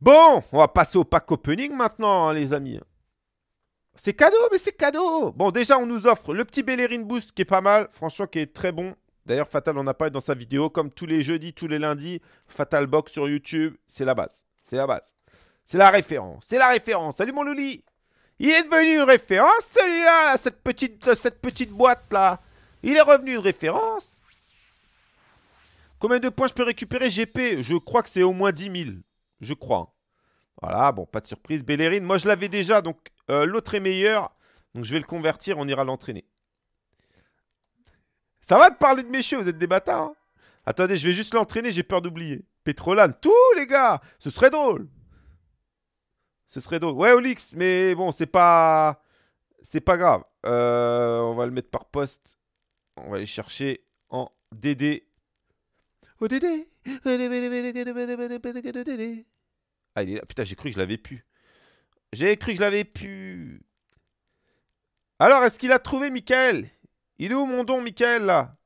Bon, on va passer au pack opening maintenant, hein, les amis. C'est cadeau, mais c'est cadeau Bon, déjà, on nous offre le petit Bellerin Boost qui est pas mal, franchement, qui est très bon. D'ailleurs, Fatal on n'a pas eu dans sa vidéo, comme tous les jeudis, tous les lundis. Fatal Box sur YouTube, c'est la base. C'est la base. C'est la référence. C'est la référence. Salut mon Louli Il est devenu une référence, celui-là, cette, petite, euh, cette petite boîte, là. Il est revenu une référence. Combien de points je peux récupérer GP Je crois que c'est au moins 10 000 je crois. Voilà, bon, pas de surprise. Bellerin, moi je l'avais déjà, donc euh, l'autre est meilleur. Donc je vais le convertir, on ira l'entraîner. Ça va de parler de mes cheveux, vous êtes des bâtards. Hein. Attendez, je vais juste l'entraîner, j'ai peur d'oublier. Petrolane, tous les gars, ce serait drôle. Ce serait drôle. Ouais, Olix, mais bon, c'est pas... C'est pas grave. Euh, on va le mettre par poste. On va aller chercher en DD. DD ah, il est là. Putain, j'ai cru que je l'avais pu. J'ai cru que je l'avais pu. Alors, est-ce qu'il a trouvé Michael Il est où mon don, Michael, là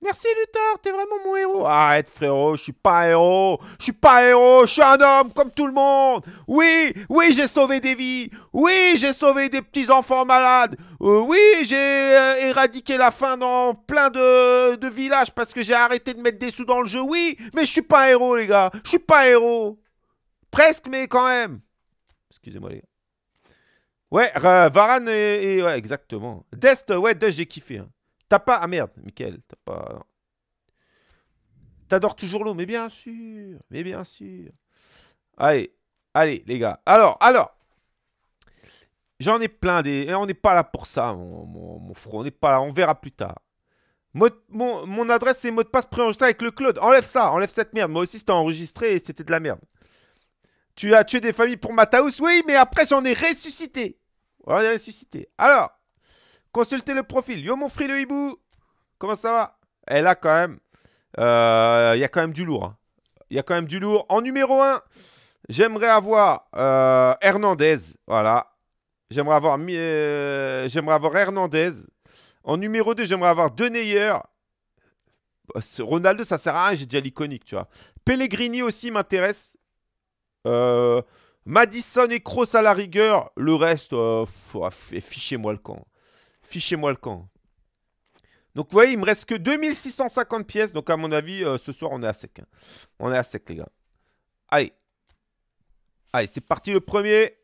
Merci Luthor, t'es vraiment mon héros. Arrête frérot, je suis pas héros. Je suis pas héros, je suis un homme comme tout le monde. Oui, oui, j'ai sauvé des vies. Oui, j'ai sauvé des petits enfants malades. Euh, oui, j'ai euh, éradiqué la faim dans plein de, de villages parce que j'ai arrêté de mettre des sous dans le jeu. Oui, mais je suis pas héros les gars. Je suis pas héros. Presque, mais quand même. Excusez-moi, les gars. Ouais, Varane et, Ouais, exactement. Dest, ouais, Dest, j'ai kiffé. Hein. T'as pas... Ah merde, Michael, t'as pas... T'adores toujours l'eau, mais bien sûr, mais bien sûr. Allez, allez, les gars. Alors, alors, j'en ai plein des... on n'est pas là pour ça, mon, frère, on n'est pas là, on verra plus tard. Mon, adresse et mot de passe préenregistré avec le cloud. Enlève ça, enlève cette merde. Moi aussi, c'était enregistré et c'était de la merde. Tu as tué des familles pour Mataus, oui, mais après j'en ai ressuscité. On est ressuscité. Alors, consultez le profil. Yo mon frère le hibou, comment ça va Et eh, là quand même, euh, il y a quand même du lourd. Hein. Il y a quand même du lourd. En numéro 1, j'aimerais avoir euh, Hernandez. Voilà. J'aimerais avoir, euh, avoir Hernandez. En numéro 2, j'aimerais avoir Deneyer. Bah, Ronaldo, ça sert à rien, j'ai déjà l'iconique, tu vois. Pellegrini aussi m'intéresse. Euh, Madison et Cross à la rigueur. Le reste, euh, ah, fichez-moi le camp. Fichez-moi le camp. Donc, vous voyez, il me reste que 2650 pièces. Donc, à mon avis, euh, ce soir, on est à sec. Hein. On est à sec, les gars. Allez. Allez, c'est parti le premier.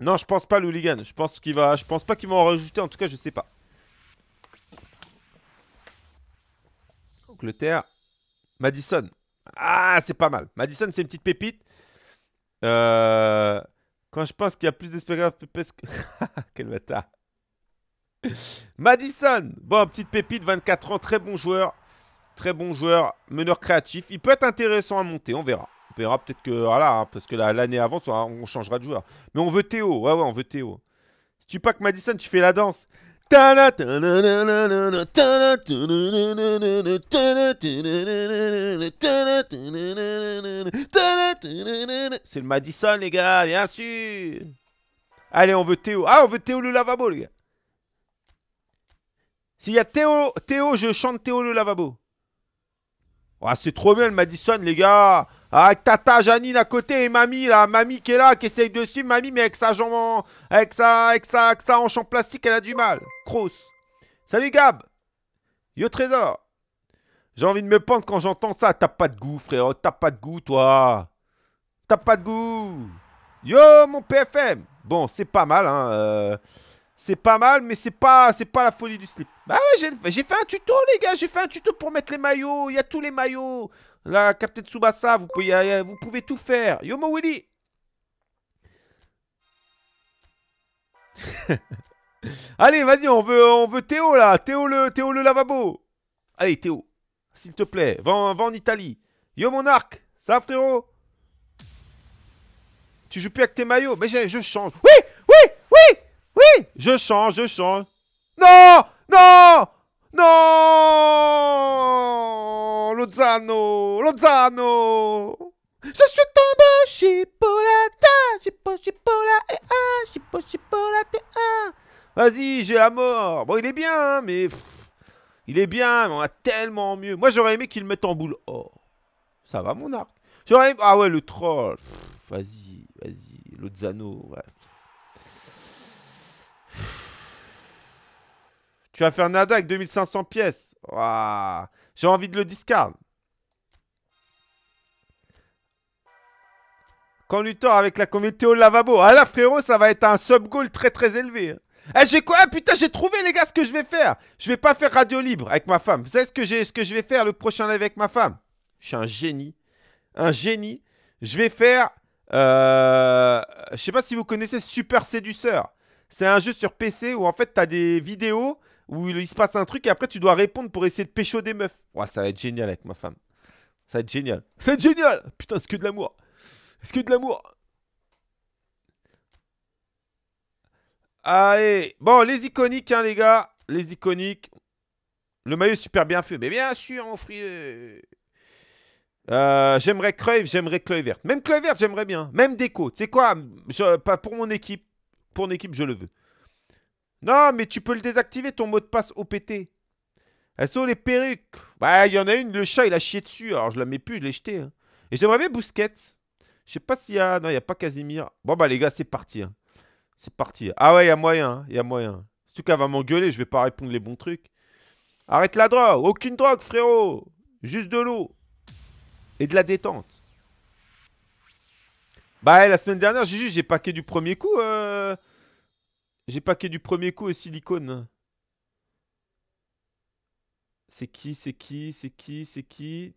Non, je pense pas, le Je pense, qu'il va... je pense pas qu'il va en rajouter. En tout cas, je sais pas. Angleterre. Madison. Ah, c'est pas mal. Madison, c'est une petite pépite. Euh, quand je pense qu'il y a plus d'espérance que... Quel bâtard. Madison. Bon, petite pépite, 24 ans, très bon joueur. Très bon joueur, meneur créatif. Il peut être intéressant à monter, on verra. On verra peut-être que, voilà, ah hein, parce que l'année avant, on changera de joueur. Mais on veut Théo, ouais, ouais, on veut Théo. Si tu pas que Madison, tu fais la danse. C'est le Madison, les gars, bien sûr. Allez, on veut Théo. Ah, on veut Théo le lavabo, les gars. S'il y a Théo, Théo, je chante Théo le lavabo. Ah, c'est trop bien le Madison, les gars. Ah, avec Tata Janine à côté et Mamie, là. Mamie qui est là, qui essaye de suivre Mamie, mais avec sa jambe en... avec, sa... avec sa... Avec sa hanche en plastique, elle a du mal. Cross, Salut Gab. Yo Trésor. J'ai envie de me pendre quand j'entends ça. T'as pas de goût, frérot. T'as pas de goût, toi. T'as pas de goût. Yo, mon PFM. Bon, c'est pas mal, hein. Euh, c'est pas mal, mais c'est pas, c'est pas la folie du slip. Bah ouais, j'ai fait un tuto, les gars. J'ai fait un tuto pour mettre les maillots. Il y a tous les maillots. Là, Captain Tsubasa, vous pouvez, euh, vous pouvez tout faire. Yo, mon Willy. Allez, vas-y, on veut, on veut Théo là. Théo le, Théo le lavabo. Allez, Théo, s'il te plaît, va en, Italie. Yo, mon arc, ça frérot Tu joues plus avec tes maillots Mais je, change. Oui, oui, oui, oui Je change, je change. Non, non, non Lozano, Lozano je suis tombé, chipolata chipola, et un Vas-y, j'ai la mort. Bon, il est bien, hein, mais... il est bien, mais on a tellement mieux. Moi, j'aurais aimé qu'il le mette en boule. Oh, ça va, mon arc. J'aurais Ah ouais, le troll. Vas-y, vas-y. zano, ouais. Tu vas faire nada avec 2500 pièces. J'ai envie de le discard. Quand Luthor avec la comité au lavabo. Ah là, frérot, ça va être un sub-goal très très élevé. Hein. Eh, j'ai quoi eh, Putain, j'ai trouvé, les gars, ce que je vais faire. Je vais pas faire radio libre avec ma femme. Vous savez ce que, ce que je vais faire le prochain live avec ma femme Je suis un génie. Un génie. Je vais faire. Euh, je sais pas si vous connaissez Super Séduceur. C'est un jeu sur PC où en fait, t'as des vidéos où il se passe un truc et après, tu dois répondre pour essayer de pécho des meufs. Ouais ça va être génial avec ma femme. Ça va être génial. C'est génial Putain, c'est que de l'amour. C'est que de l'amour. Allez, bon, les iconiques, hein, les gars. Les iconiques. Le maillot super bien fait. Mais bien sûr, mon fri... Euh, j'aimerais Cruyff, j'aimerais verte, Même verte j'aimerais bien. Même Déco. Tu sais quoi pas Pour mon équipe, pour mon équipe, je le veux. Non, mais tu peux le désactiver, ton mot de passe OPT. Elles sont les perruques. Bah, il y en a une, le chat, il a chié dessus. Alors, je la mets plus, je l'ai jeté. Hein. Et j'aimerais bien Bousquet. Je sais pas s'il y a... Non, il n'y a pas Casimir. Bon, bah, les gars, c'est parti. Hein. C'est parti. Ah ouais, il y a moyen, il y a moyen. En tout cas, va m'engueuler, je vais pas répondre les bons trucs. Arrête la drogue, aucune drogue, frérot. Juste de l'eau et de la détente. Bah, la semaine dernière, j'ai juste, j'ai paqué du premier coup. Euh, j'ai paqué du premier coup et silicone. C'est qui, c'est qui, c'est qui, c'est qui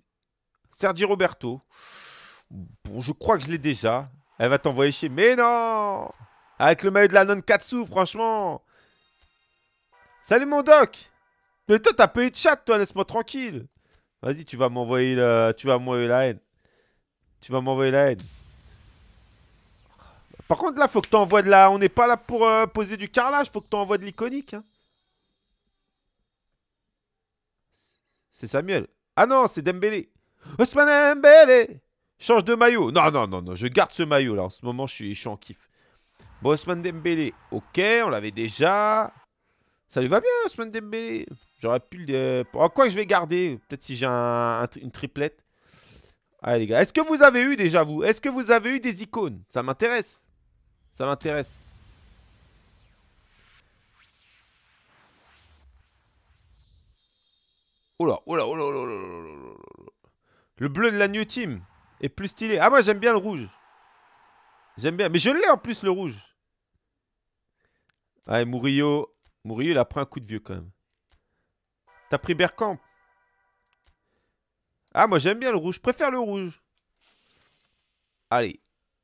Sergi Roberto. Bon, je crois que je l'ai déjà. Elle va t'envoyer chez... Mais non avec le maillot de la non-katsu, franchement. Salut mon doc Mais toi, t'as eu de chat, toi, laisse-moi tranquille. Vas-y, tu vas m'envoyer le... tu vas m'envoyer la haine. Tu vas m'envoyer la haine. Par contre, là, faut que t'envoies de la... On n'est pas là pour euh, poser du carrelage, faut que t'envoies de l'iconique. Hein. C'est Samuel. Ah non, c'est Dembélé. Ousmane Dembélé Change de maillot. Non, non, non, non, je garde ce maillot, là. En ce moment, je suis, je suis en kiff. Bosman Dembélé. Ok, on l'avait déjà. Ça lui va bien, Osman Dembélé. J'aurais pu le... Oh, quoi que je vais garder. Peut-être si j'ai un, une triplette. Allez, les gars. Est-ce que vous avez eu déjà, vous Est-ce que vous avez eu des icônes Ça m'intéresse. Ça m'intéresse. Oh là, oh là, oh là, là là, là, là. Le bleu de la New Team est plus stylé. Ah, moi, j'aime bien le rouge. J'aime bien. Mais je l'ai en plus, le rouge. Allez, Murillo. Murillo, il a pris un coup de vieux quand même. T'as pris Berkamp Ah, moi j'aime bien le rouge. Je préfère le rouge. Allez.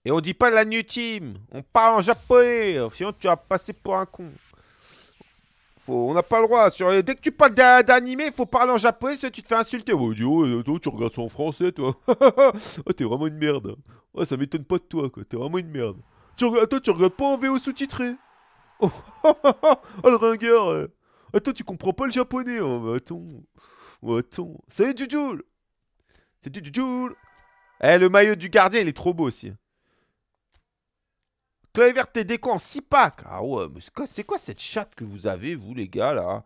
Et on dit pas de la new team. On parle en japonais. Sinon, tu vas passer pour un con. on n'a pas le droit. Sur, dès que tu parles d'animé, faut parler en japonais, sinon tu te fais insulter. Oh, oh toi, tu regardes ça en français, toi. oh, t'es vraiment une merde. Oh, ça m'étonne pas de toi, quoi. T'es vraiment une merde. Tu, toi, tu regardes pas en VO sous-titré. Oh, oh, le ringueur Attends, tu comprends pas le japonais Oh, mais attends. attends. Salut, Jujul C'est Jujul Eh, le maillot du gardien, il est trop beau aussi. Chloé Vert, t'es déco en 6 packs Ah ouais, mais c'est quoi, quoi cette chatte que vous avez, vous, les gars, là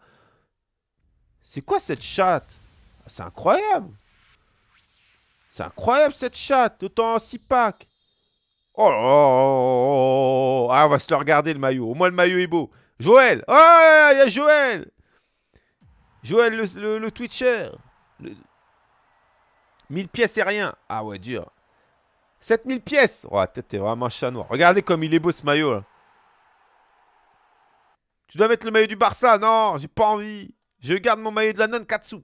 C'est quoi cette chatte C'est incroyable C'est incroyable, cette chatte Autant en 6 packs Oh, oh, oh, oh, Ah, on va se le regarder le maillot. Au moins le maillot est beau. Joël Oh, il y a Joël Joël le, le, Twitcher. 1000 pièces et rien. Ah ouais, dur. 7000 pièces Oh, t'es vraiment un chat noir. Regardez comme il est beau ce maillot Tu dois mettre le maillot du Barça. Non, j'ai pas envie. Je garde mon maillot de la Nankatsu.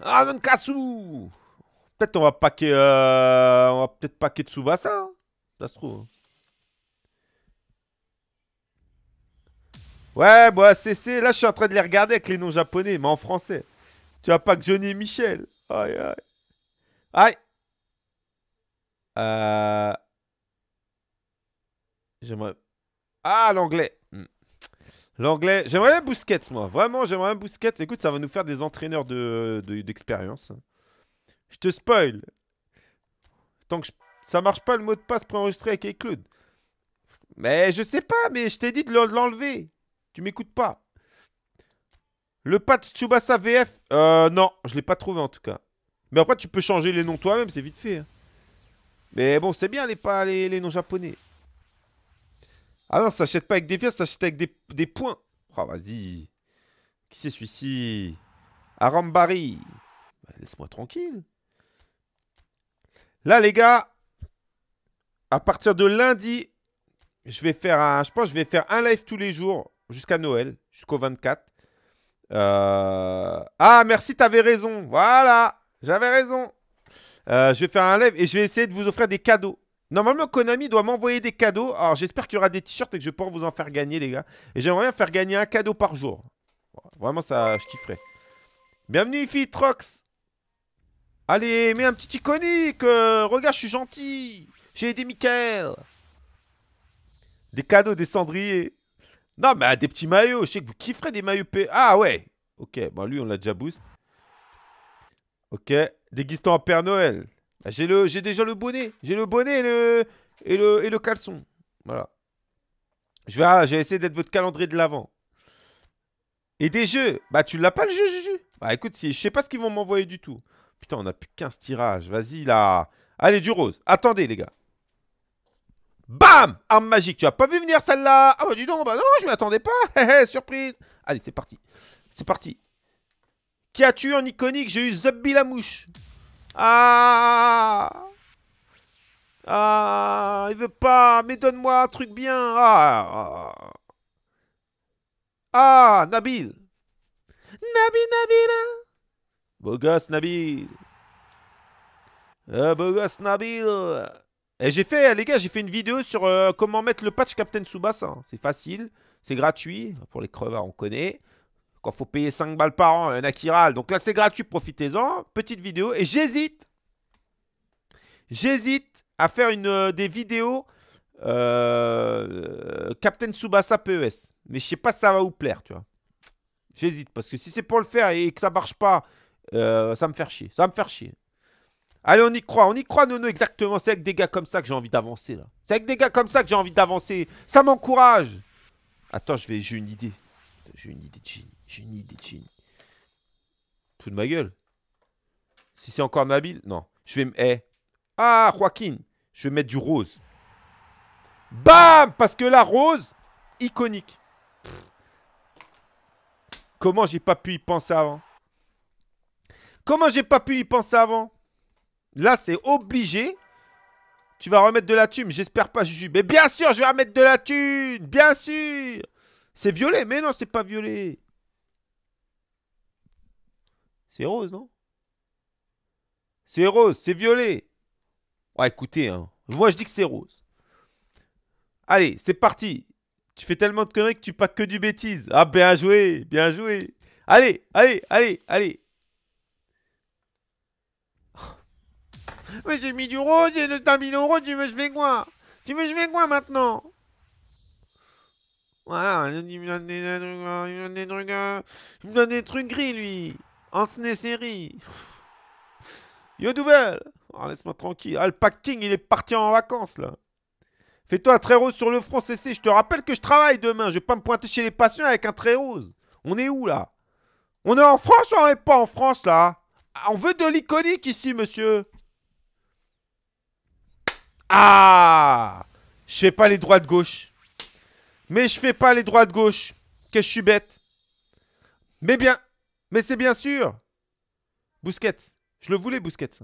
Ah, Nankatsu Peut-être on va packer euh, on va peut-être de Tsubasa. Hein. ça se trouve. Hein. Ouais, bah, c'est. Là, je suis en train de les regarder avec les noms japonais, mais en français. Tu vas pas que Johnny et Michel. Aïe, aïe. Aïe. Euh... J'aimerais. Ah, l'anglais. Hmm. L'anglais. J'aimerais bien Bousquet, moi. Vraiment, j'aimerais bien Bousquet. Écoute, ça va nous faire des entraîneurs d'expérience. De, hein. Je te spoil. Tant que ça marche pas le mot de passe préenregistré avec iCloud. Mais je sais pas, mais je t'ai dit de l'enlever. Tu m'écoutes pas. Le patch Tsubasa VF euh, non, je l'ai pas trouvé en tout cas. Mais après, tu peux changer les noms toi-même, c'est vite fait. Hein. Mais bon, c'est bien les, pas, les, les noms japonais. Ah non, ça s'achète pas avec des pièces, ça s'achète avec des, points. Oh, vas-y. Qui c'est celui-ci Arambari. Bah, laisse-moi tranquille. Là, les gars, à partir de lundi, je vais faire un, je pense, je vais faire un live tous les jours jusqu'à Noël, jusqu'au 24. Euh, ah, merci, t'avais raison. Voilà, j'avais raison. Euh, je vais faire un live et je vais essayer de vous offrir des cadeaux. Normalement, Konami doit m'envoyer des cadeaux. Alors, j'espère qu'il y aura des t-shirts et que je pourrai vous en faire gagner, les gars. Et j'aimerais bien faire gagner un cadeau par jour. Vraiment, ça, je kifferais. Bienvenue, Fitrox. Allez, mets un petit iconique euh, Regarde, je suis gentil J'ai des Michael Des cadeaux, des cendriers Non, mais ah, des petits maillots Je sais que vous kifferez des maillots P... Ah ouais Ok, bon, lui, on l'a déjà boost. Ok, déguise-toi en Père Noël. Ah, j'ai le, j'ai déjà le bonnet. J'ai le bonnet et le, et le, et le caleçon. Voilà. Je vais, ah, essayer j'ai essayé d'être votre calendrier de l'avant. Et des jeux. Bah, tu l'as pas le jeu, Juju Bah, écoute, si, je sais pas ce qu'ils vont m'envoyer du tout. Putain, on a plus 15 tirages. Vas-y, là. Allez, du rose. Attendez, les gars. Bam Arme magique, tu as pas vu venir celle-là Ah bah dis donc, bah non, je m'y attendais pas Surprise Allez, c'est parti. C'est parti. Qui a-tu en iconique J'ai eu Zubby la mouche. Ah Ah Il veut pas Mais donne-moi un truc bien Ah Ah Nabil Nabil hein Beau Nabil. Euh, Nabil. Et eh, j'ai fait, les gars, j'ai fait une vidéo sur euh, comment mettre le patch Captain Tsubasa. Hein. C'est facile, c'est gratuit. Pour les crevards, on connaît. Quand faut payer 5 balles par an, un Akiral. Donc là, c'est gratuit, profitez-en. Petite vidéo. Et j'hésite. J'hésite à faire une, euh, des vidéos euh, Captain Tsubasa PES. Mais je sais pas si ça va vous plaire, tu vois. J'hésite, parce que si c'est pour le faire et que ça marche pas, euh, ça me fait chier. Ça me faire chier. Allez, on y croit, on y croit, Nono, exactement. C'est avec des gars comme ça que j'ai envie d'avancer, là. C'est avec des gars comme ça que j'ai envie d'avancer. Ça m'encourage. Attends, je vais, j'ai une idée. J'ai une idée de génie. J'ai une idée de Tout de ma gueule. Si c'est encore Nabil, non. Je vais me. Eh. Ah, Joaquin. Je vais mettre du rose. Bam Parce que la rose, iconique. Comment j'ai pas pu y penser avant Comment j'ai pas pu y penser avant Là, c'est obligé. Tu vas remettre de la thune. J'espère pas, Juju. Mais bien sûr, je vais remettre de la thune. Bien sûr. C'est violet. Mais non, c'est pas violet. C'est rose, non C'est rose. C'est violet. Oh, écoutez. Hein. Moi, je dis que c'est rose. Allez, c'est parti. Tu fais tellement de conneries que tu pas que du bêtise. Ah, bien joué. Bien joué. Allez, allez, allez, allez. Mais j'ai mis du rose et le du rose, tu veux je fais quoi Tu veux je fais quoi maintenant Voilà, il me donne des, trucs... Euh, il me donne des trucs gris, lui En série Yo double ah, Laisse-moi tranquille. Ah, le packing, il est parti en vacances, là. Fais-toi un trait rose sur le front, CC. Je te rappelle que je travaille demain. Je vais pas me pointer chez les patients avec un très rose. On est où, là On est en France ou on n'est pas en France, là ah, On veut de l'iconique ici, monsieur ah Je fais pas les droits de gauche. Mais je fais pas les droits de gauche. Que je suis bête. Mais bien. Mais c'est bien sûr. bousquette Je le voulais, bousquette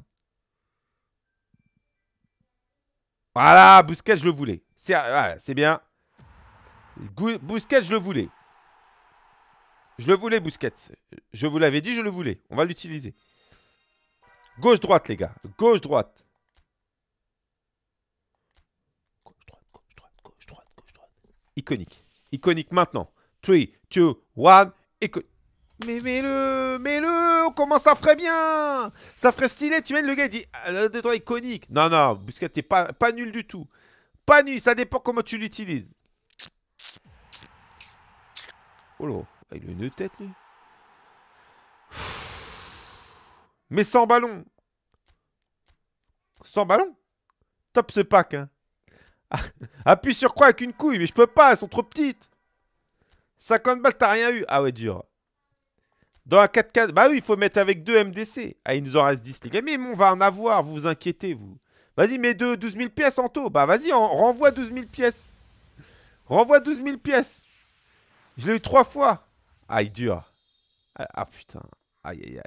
Voilà, bousquette je le voulais. C'est ah, bien. bousquette je le voulais. Je le voulais, bousquette Je vous l'avais dit, je le voulais. On va l'utiliser. Gauche-droite, les gars. Gauche-droite. iconique. Iconique maintenant. 3, 2, 1, iconique. Mais mets-le, mets-le, comment ça ferait bien Ça ferait stylé, tu mets le gars, il dit, de ah, toi iconique. Non, non, Busquets, t'es pas, pas nul du tout. Pas nul, ça dépend comment tu l'utilises. Oh là, ah, il a une tête, lui. Mais sans ballon. Sans ballon Top ce pack, hein. Ah, appuie sur quoi avec une couille Mais je peux pas, elles sont trop petites 50 balles, t'as rien eu Ah ouais, dur. Dans la 4-4... Bah oui, il faut mettre avec 2 MDC. Ah, il nous en reste 10, les gars. Mais on va en avoir, vous vous inquiétez, vous. Vas-y, mets 12 000 pièces en taux. Bah vas-y, renvoie 12 000 pièces. Renvoie 12 000 pièces. Je l'ai eu 3 fois. Ah, il dure. Ah, putain. Aïe, aïe, aïe.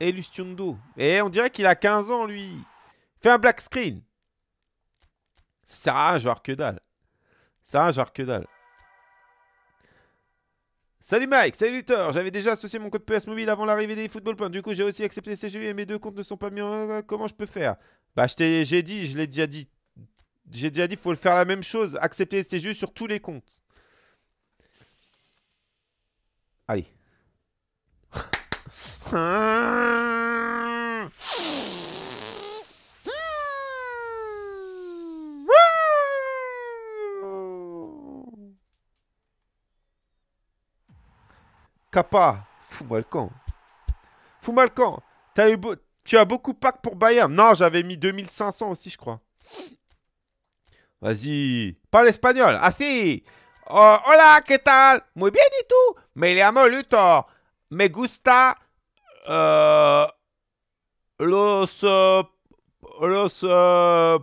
Et eh, eh, on dirait qu'il a 15 ans, lui. Fais un black screen. Ça sert genre que dalle. Ça sert genre que dalle. Salut Mike, salut Luthor, j'avais déjà associé mon code PS Mobile avant l'arrivée des Football Points, du coup j'ai aussi accepté CGU et mes deux comptes ne sont pas mis en... Comment je peux faire Bah j'ai dit, je l'ai déjà dit, j'ai déjà dit, il faut le faire la même chose, accepter CGU sur tous les comptes. Allez. Kappa, fou moi le camp. fous As eu Tu as beaucoup pack pour Bayern. Non, j'avais mis 2500 aussi, je crois. Vas-y. Parle espagnol. Ah Oh, hola, que tal? Muy bien, ¿y tout Me llamo Luthor. Me gusta... Eh, los... Eh, los... Eh,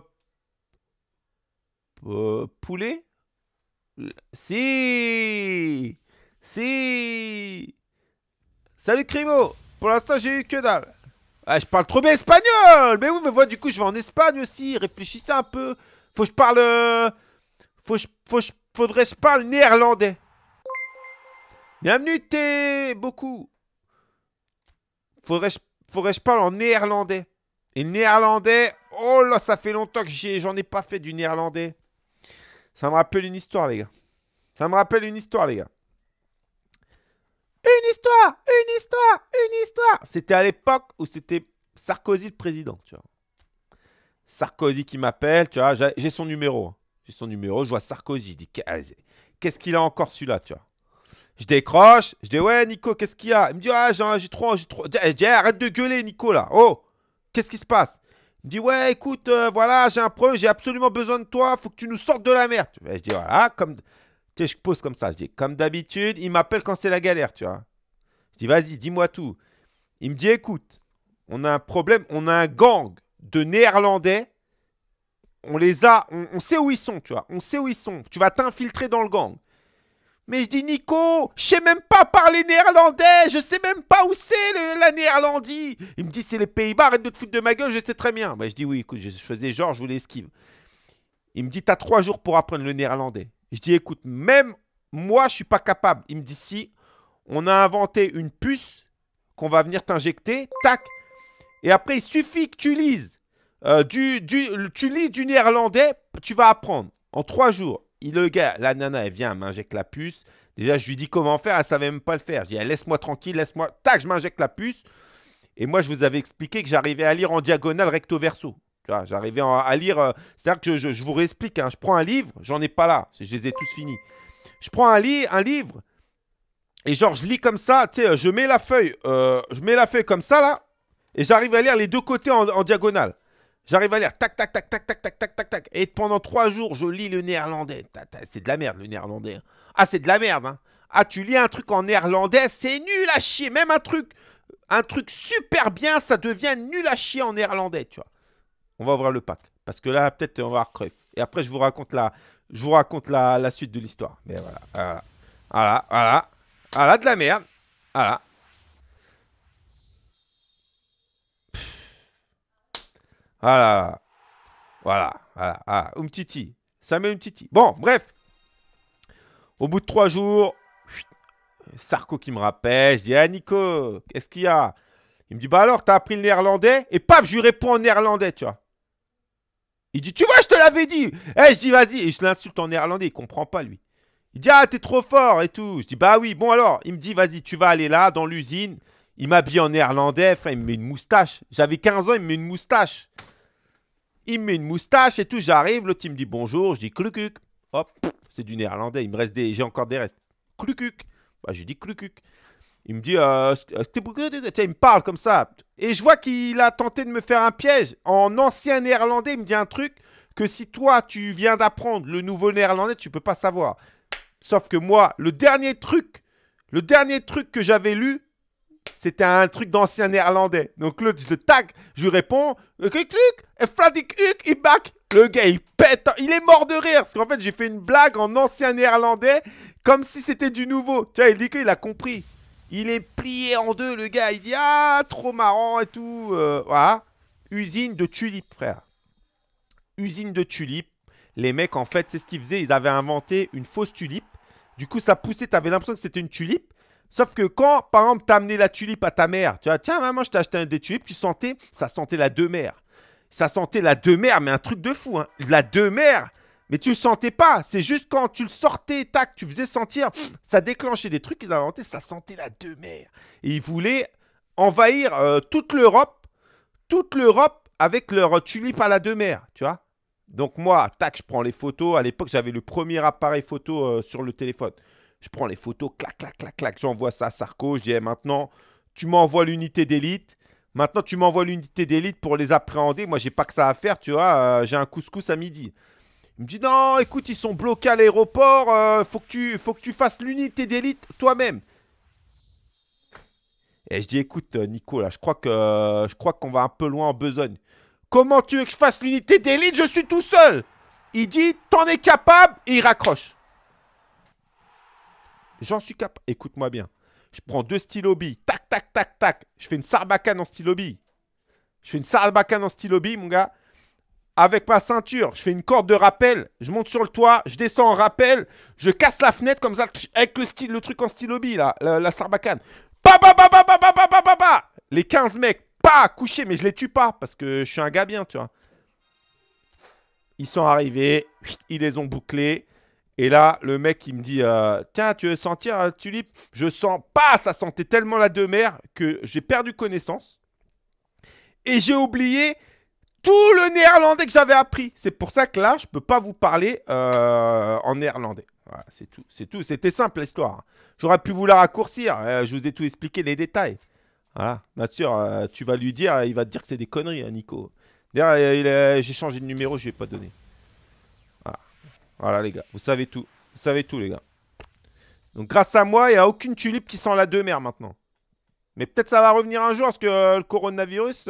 poulet Si si Salut Crimo Pour l'instant, j'ai eu que dalle. Ah, je parle trop bien espagnol Mais oui, mais voilà, du coup, je vais en Espagne aussi. Réfléchissez un peu. Faut que je parle... Euh, faut je... Faut je... Faudrait que je parle néerlandais. Bienvenue, Beaucoup. Faudrait que je... parle en néerlandais. Et néerlandais... Oh là, ça fait longtemps que j'en ai pas fait du néerlandais. Ça me rappelle une histoire, les gars. Ça me rappelle une histoire, les gars. Une histoire, une histoire, une histoire. C'était à l'époque où c'était Sarkozy le président, tu vois. Sarkozy qui m'appelle, tu vois, j'ai son numéro. Hein. J'ai son numéro, je vois Sarkozy, je dis qu'est-ce qu'il a encore celui-là, tu vois. Je décroche, je dis ouais Nico, qu'est-ce qu'il y a Il me dit ah j'ai trop, j'ai trop. Je dis eh, arrête de gueuler Nico là. Oh, qu'est-ce qui se passe Il me dit ouais écoute, euh, voilà j'ai un problème, j'ai absolument besoin de toi, faut que tu nous sortes de la merde. Je dis voilà comme tu je pose comme ça. Je dis, comme d'habitude, il m'appelle quand c'est la galère, tu vois. Je dis, vas-y, dis-moi tout. Il me dit, écoute, on a un problème, on a un gang de Néerlandais. On les a, on, sait où ils sont, tu vois. On sait où ils sont. Tu vas t'infiltrer dans le gang. Mais je dis, Nico, je sais même pas parler néerlandais, je sais même pas où c'est la Néerlandie. Il me dit, c'est les Pays-Bas, arrête de te foutre de ma gueule, je sais très bien. mais bah, je dis, oui, écoute, je faisais genre, je voulais esquive. Il me dit, t'as trois jours pour apprendre le néerlandais. Je dis, écoute, même moi, je ne suis pas capable. Il me dit, si, on a inventé une puce qu'on va venir t'injecter, tac. Et après, il suffit que tu lises, euh, du, du, tu du néerlandais, tu vas apprendre. En trois jours, il, le gars, la nana, elle vient, elle m'injecte la puce. Déjà, je lui dis comment faire, elle savait même pas le faire. Je dis, eh, laisse-moi tranquille, laisse-moi, tac, je m'injecte la puce. Et moi, je vous avais expliqué que j'arrivais à lire en diagonale recto verso. Tu vois, j'arrivais à lire. Euh, c'est-à-dire que je, vous réexplique. Hein, je prends un livre, j'en ai pas là. Je les ai tous finis. Je prends un, livre et genre je lis comme ça. Tu sais, euh, je mets la feuille, euh, je mets la feuille comme ça là et j'arrive à lire les deux côtés en, diagonale. J'arrive à lire tac tac tac tac tac tac tac tac tac et pendant trois jours je lis le néerlandais. C'est de la merde le néerlandais. Hein. Ah c'est de la merde. Hein. Ah tu lis un truc en néerlandais, c'est nul à chier. Même un truc, un truc super bien, ça devient nul à chier en néerlandais. Tu vois. On va ouvrir le pack. Parce que là, peut-être, on va recréer. Et après, je vous raconte la, je vous raconte la, suite de l'histoire. Mais voilà, voilà. Voilà, voilà. de la merde. Voilà. Voilà. Voilà. Voilà. Ah, Umtiti. Ça met Umtiti. Bon, bref. Au bout de trois jours, Sarko qui me rappelle. Je dis Ah, Nico, qu'est-ce qu'il y a Il me dit Bah alors, t'as appris le néerlandais Et paf, je lui réponds en néerlandais, tu vois. Il dit, tu vois, je te l'avais dit. Eh, je dis, vas-y. Et je l'insulte en néerlandais. Il comprend pas, lui. Il dit, ah, t'es trop fort et tout. Je dis, bah oui. Bon, alors, il me dit, vas-y, tu vas aller là, dans l'usine. Il m'habille en néerlandais. Enfin, il me met une moustache. J'avais 15 ans, il me met une moustache. Il me met une moustache et tout. J'arrive. L'autre, il me dit bonjour. Je dis, clucuc. Hop, c'est du néerlandais. Il me reste des. J'ai encore des restes. Clucuc. Bah, je dis, clucuc. Il me dit, euh, euh, il me parle comme ça. Et je vois qu'il a tenté de me faire un piège. En ancien néerlandais, il me dit un truc que si toi, tu viens d'apprendre le nouveau néerlandais, tu peux pas savoir. Sauf que moi, le dernier truc, le dernier truc que j'avais lu, c'était un truc d'ancien néerlandais. Donc le, je le tag, je lui réponds, euh, le gars, il pète, hein. il est mort de rire, parce qu'en fait, j'ai fait une blague en ancien néerlandais, comme si c'était du nouveau. Tu vois, il dit qu'il a compris. Il est plié en deux, le gars. Il dit Ah, trop marrant et tout. Euh, voilà. Usine de tulipes, frère. Usine de tulipes. Les mecs, en fait, c'est ce qu'ils faisaient. Ils avaient inventé une fausse tulipe. Du coup, ça poussait. avais l'impression que c'était une tulipe. Sauf que quand, par exemple, t'as amené la tulipe à ta mère, tu vois tiens, maman, je t'ai acheté des tulipes, tu sentais, ça sentait la mères. Ça sentait la mères, mais un truc de fou. Hein. La demeure, mais tu le sentais pas. C'est juste quand tu le sortais, tac, tu faisais sentir, ça déclenchait des trucs qu'ils avaient inventés, ça sentait la deux mer. Et ils voulaient envahir euh, toute l'Europe, toute l'Europe avec leur euh, tulipe à la deux mer, tu vois. Donc moi, tac, je prends les photos. À l'époque, j'avais le premier appareil photo euh, sur le téléphone. Je prends les photos, clac, clac, clac, clac, j'envoie ça à Sarko. Je dis, eh, maintenant, tu m'envoies l'unité d'élite. Maintenant, tu m'envoies l'unité d'élite pour les appréhender. Moi, j'ai pas que ça à faire, tu vois. j'ai un couscous à midi. Il me dit non, écoute, ils sont bloqués à l'aéroport, euh, faut, que tu, faut que tu fasses l'unité d'élite toi-même. Et je dis écoute euh, Nico, là, je crois que euh, je crois qu'on va un peu loin en besogne. Comment tu veux que je fasse l'unité d'élite Je suis tout seul. Il dit t'en es capable et il raccroche. J'en suis capable. Écoute-moi bien. Je prends deux stylos Tac, tac, tac, tac. Je fais une sarbacane en stylo Je fais une sarbacane en stylo mon gars avec ma ceinture, je fais une corde de rappel, je monte sur le toit, je descends en rappel, je casse la fenêtre comme ça, avec le, style, le truc en stylobi, là, la, sarbacane. Pa, pa, pa, pa, pa, pa, pa, pa, Les 15 mecs, pas couchés, mais je les tue pas, parce que je suis un gars bien, tu vois. Ils sont arrivés, ils les ont bouclés. Et là, le mec, il me dit euh, Tiens, tu veux sentir un euh, tulipe Je sens pas, ça sentait tellement la demeure que j'ai perdu connaissance. Et j'ai oublié tout le néerlandais que j'avais appris. C'est pour ça que là, je ne peux pas vous parler euh, en néerlandais. Voilà, c'est tout, c'est tout. C'était simple l'histoire. J'aurais pu vous la raccourcir. Euh, je vous ai tout expliqué les détails. Voilà, Mathieu, euh, tu vas lui dire, il va te dire que c'est des conneries, hein, Nico. D'ailleurs, j'ai changé de numéro, je ne ai pas donné. Voilà. les gars, vous savez tout. Vous savez tout, les gars. Donc, grâce à moi, il n'y a aucune tulipe qui sent la deux demeure maintenant. Mais peut-être ça va revenir un jour parce que le coronavirus.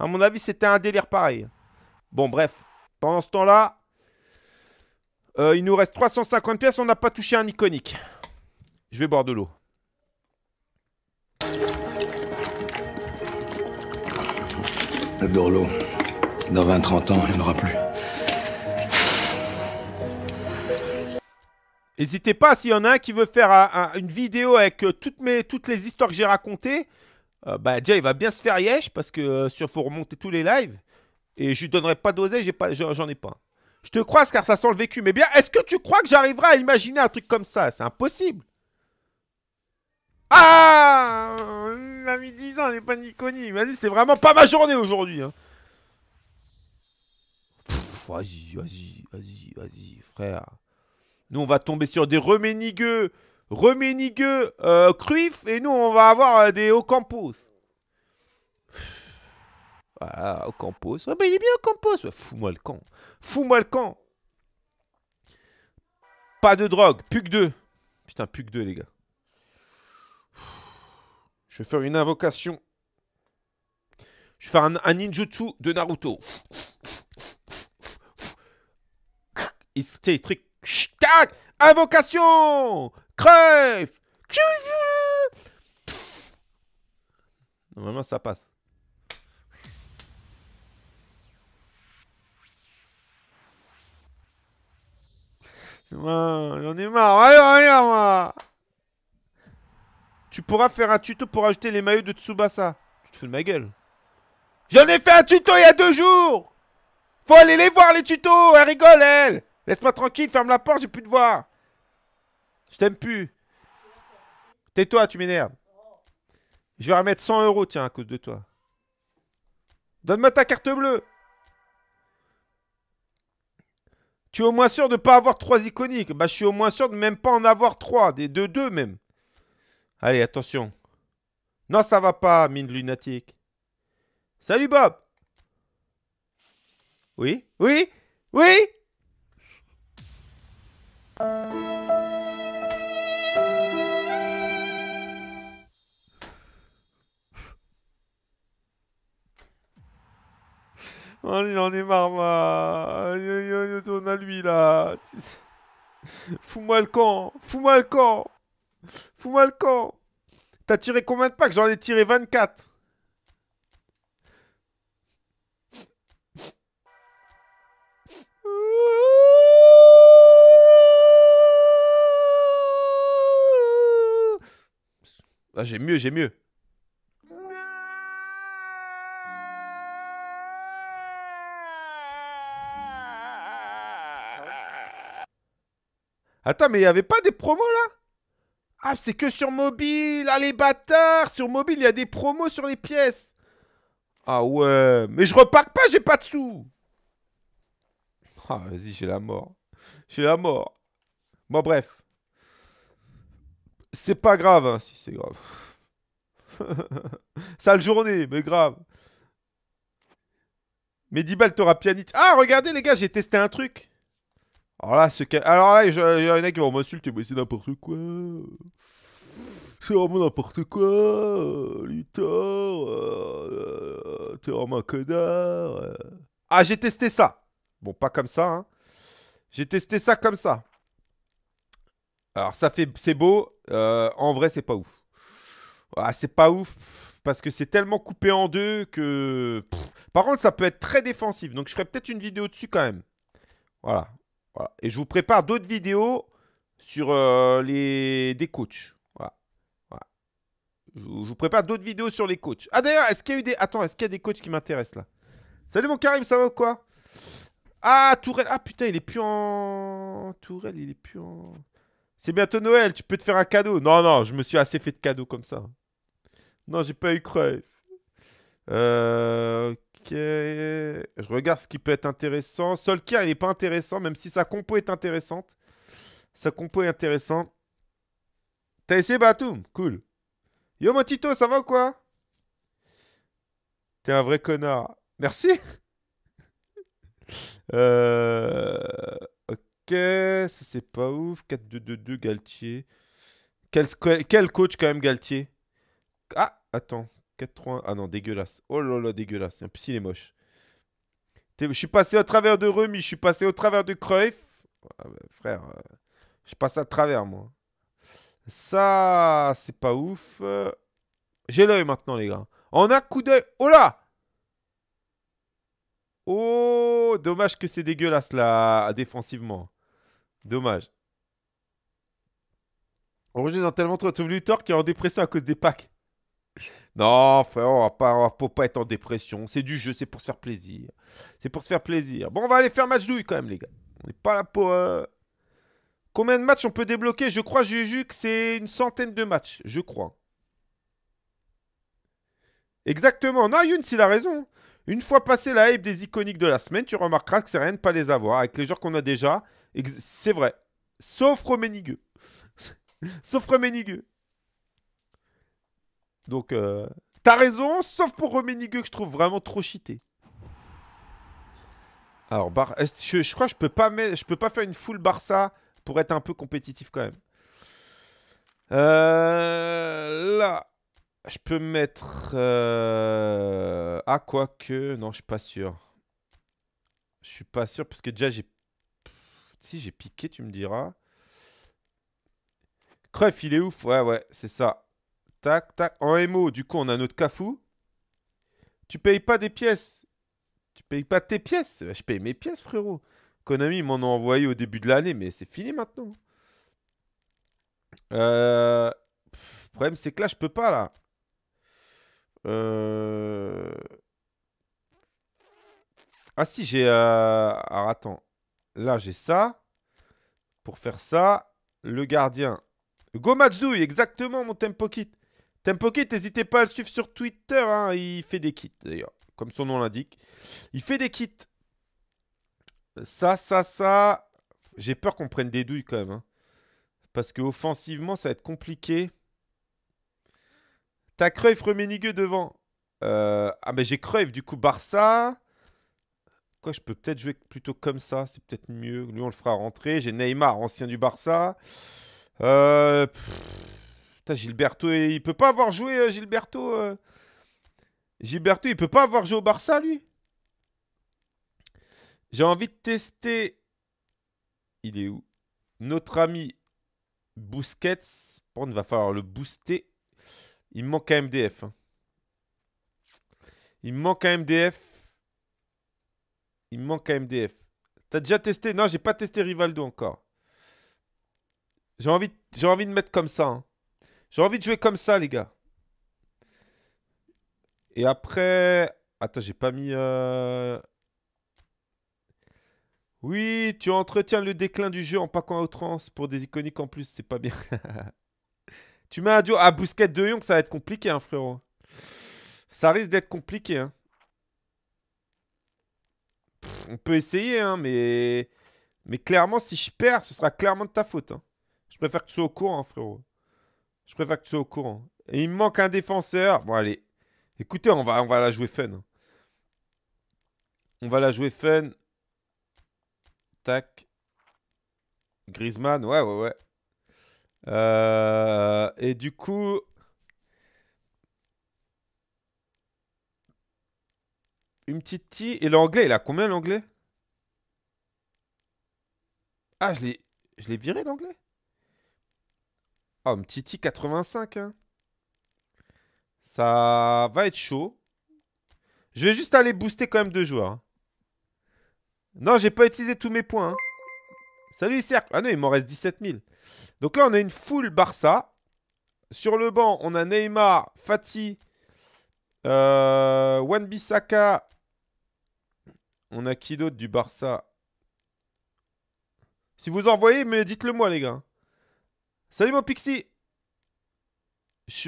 À mon avis, c'était un délire pareil. Bon, bref. Pendant ce temps-là, euh, il nous reste 350 pièces. On n'a pas touché un iconique. Je vais boire de l'eau. J'adore l'eau. Dans 20-30 ans, il n'y en aura plus. N'hésitez pas, s'il y en a un qui veut faire une vidéo avec euh, toutes, mes, toutes les histoires que j'ai racontées, euh, bah, déjà, il va bien se faire yesh parce que euh, sur faut remonter tous les lives. Et je lui donnerai pas d'oser, j'ai pas, j'en ai pas. Je te croise car ça sent le vécu. Mais bien, est-ce que tu crois que j'arriverai à imaginer un truc comme ça C'est impossible. Ah la a mis 10 ans, n'est pas Nikoni. Vas-y, c'est vraiment pas ma journée aujourd'hui. Hein. Vas-y, vas-y, vas-y, vas-y, frère. Nous, on va tomber sur des reménigueux Reménigueux, euh, Cruif et nous, on va avoir euh, des Ocampos. Voilà, Ocampos. il est bien Ocampos. Fous-moi le camp. Fous-moi le camp. Pas de drogue, Puc 2. Putain, Puc 2, les gars. Je vais faire une invocation. Je vais faire un, ninjutsu de Naruto. Il, il truc... Invocation Crève Normalement, ça passe. J'en ai marre. regarde, moi. Tu pourras faire un tuto pour ajouter les maillots de Tsubasa. Tu te fous de ma gueule. J'en ai fait un tuto il y a deux jours. Faut aller les voir, les tutos. Elle rigole, elle. Laisse-moi tranquille, ferme la porte, j'ai plus de voir. Je t'aime plus. Tais-toi, tu m'énerves. Je vais remettre 100 euros, tiens, à cause de toi. Donne-moi ta carte bleue. Tu es au moins sûr de ne pas avoir trois iconiques. Bah, je suis au moins sûr de même pas en avoir trois. Des deux, deux même. Allez, attention. Non, ça va pas, mine lunatique. Salut, Bob. Oui Oui Oui On oh, y en est marre, moi. aïe, à lui, là. Fous-moi le camp. Fous-moi le camp. Fous-moi le camp. T'as tiré combien de packs J'en ai tiré 24. Ah, j'ai mieux, j'ai mieux. Attends, mais il n'y avait pas des promos là Ah, c'est que sur mobile Ah, les bâtards Sur mobile, il y a des promos sur les pièces Ah ouais Mais je reparque pas, j'ai pas de sous Ah, vas-y, j'ai la mort. J'ai la mort. Bon, bref. C'est pas grave, hein, si c'est grave. Sale journée, mais grave. Mais 10 balles, t'auras pianite. Ah, regardez les gars, j'ai testé un truc. Alors là, Alors là, il y un mec qui va m'insulter, mais c'est n'importe quoi. C'est vraiment n'importe quoi. Luthor. Euh, t'es vraiment un connard. Ah, j'ai testé ça. Bon, pas comme ça, hein. J'ai testé ça comme ça. Alors, ça fait... C'est beau. Euh, en vrai, c'est pas ouf. Ah, c'est pas ouf. Parce que c'est tellement coupé en deux que... Par contre, ça peut être très défensif. Donc, je ferai peut-être une vidéo dessus quand même. Voilà. Et je vous prépare d'autres vidéos sur euh, les des coachs. Je, vous prépare d'autres vidéos sur les coachs. Ah d'ailleurs, est-ce qu'il y a eu des Attends, est-ce qu'il y a des coachs qui m'intéressent là Salut mon Karim, ça va ou quoi Ah, Tourelle. Ah putain, il est plus en Tourelle, il est plus en C'est bientôt Noël, tu peux te faire un cadeau. Non non, je me suis assez fait de cadeaux comme ça. Non, j'ai pas eu creux. Euh je regarde ce qui peut être intéressant. Solkia, il n'est pas intéressant, même si sa compo est intéressante. Sa compo est intéressante. T'as essayé Batum Cool. Yo, mon Tito, ça va ou quoi T'es un vrai connard. Merci. euh... Ok, ça c'est pas ouf. 4-2-2-2, Galtier. quel coach quand même, Galtier Ah, attends. 4-3. Ah non, dégueulasse. Oh là là, dégueulasse. En plus, il est moche. Je suis passé au travers de Remy, je suis passé au travers de Cruyff. Ah bah, frère, euh, je passe à travers, moi. Ça, c'est pas ouf. J'ai l'œil maintenant, les gars. On a coup d'œil. Oh là Oh, dommage que c'est dégueulasse, là, défensivement. Dommage. Roger, dans tellement trop, de Luthor qui est en dépression à cause des packs. Non, frère, on va pas, va, pas être en dépression. C'est du jeu, c'est pour se faire plaisir. C'est pour se faire plaisir. Bon, on va aller faire match douille quand même, les gars. On pas là pour. Euh, Combien de matchs on peut débloquer Je crois, Juju, que c'est une centaine de matchs. Je crois. Exactement. Non, Yun, il a raison. Une fois passé la hype des iconiques de la semaine, tu remarqueras que c'est rien de pas les avoir. Avec les joueurs qu'on a déjà, c'est vrai. Sauf Roménigueux. Sauf Roménigueux. Donc, euh, t'as raison, sauf pour Roménigueux que je trouve vraiment trop cheaté. Alors, bar... je, crois que je peux, pas mettre... je peux pas faire une full Barça pour être un peu compétitif quand même. Euh, là, je peux mettre... Euh, ah, quoique, Non, je suis pas sûr. Je suis pas sûr parce que déjà, j'ai... Si j'ai piqué, tu me diras. Cruyff, il est ouf. Ouais, ouais, c'est ça. Tac, tac. En MO, du coup, on a notre Cafou. Tu payes pas des pièces. Tu payes pas tes pièces. Eh ben, je paye mes pièces, frérot. Konami m'en a envoyé au début de l'année, mais c'est fini maintenant. Euh, le problème, c'est que là, je peux pas, là. Euh, ah si, j'ai... Euh... Alors, attends. Là, j'ai ça. Pour faire ça, le gardien. Go match exactement, mon tempo kit. Tempokit, n'hésitez pas à le suivre sur Twitter. Hein. Il fait des kits, d'ailleurs, comme son nom l'indique. Il fait des kits. Ça, ça, ça. J'ai peur qu'on prenne des douilles quand même. Hein. Parce que offensivement, ça va être compliqué. T'as Cruyff, Reménigueux devant. Euh, ah, mais j'ai Cruyff, du coup, Barça. Quoi, je peux peut-être jouer plutôt comme ça. C'est peut-être mieux. Lui, on le fera rentrer. J'ai Neymar, ancien du Barça. Euh... Putain, Gilberto, il peut pas avoir joué, euh, Gilberto. Euh. Gilberto, il peut pas avoir joué au Barça, lui. J'ai envie de tester. Il est où Notre ami Busquets. Bon, il va falloir le booster. Il me manque un MDF. Hein. Il me manque un MDF. Il me manque un MDF. T'as déjà testé Non, j'ai pas testé Rivaldo encore. J'ai envie, de... envie de mettre comme ça. Hein. J'ai envie de jouer comme ça, les gars. Et après... Attends, j'ai pas mis... Euh, oui, tu entretiens le déclin du jeu en paquant à outrance pour des iconiques en plus, c'est pas bien. tu mets un duo à ah, Bousquet de Young, ça va être compliqué, hein, frérot. Ça risque d'être compliqué. Hein. on peut essayer, hein, mais... mais clairement, si je perds, ce sera clairement de ta faute. Hein. Je préfère que tu sois au courant, hein, frérot. Je préfère que tu sois au courant. Et il me manque un défenseur. Bon, allez. Écoutez, on va, on va la jouer fun. Hein. On va la jouer fun. Tac. Griezmann, ouais, ouais, ouais. Euh, et du coup... Une petite T. Et l'anglais, il a combien l'anglais Ah, je l'ai viré l'anglais Oh, Titi 85. Hein. Ça va être chaud. Je vais juste aller booster quand même deux joueurs. Hein. Non, j'ai pas utilisé tous mes points. Hein. Salut, Cercle. Ah non, il m'en reste 17 000. Donc là, on a une foule Barça. Sur le banc, on a Neymar, Fati, euh, Wan Bissaka. On a qui d'autre du Barça Si vous en voyez, mais dites-le moi, les gars. Salut mon Pixie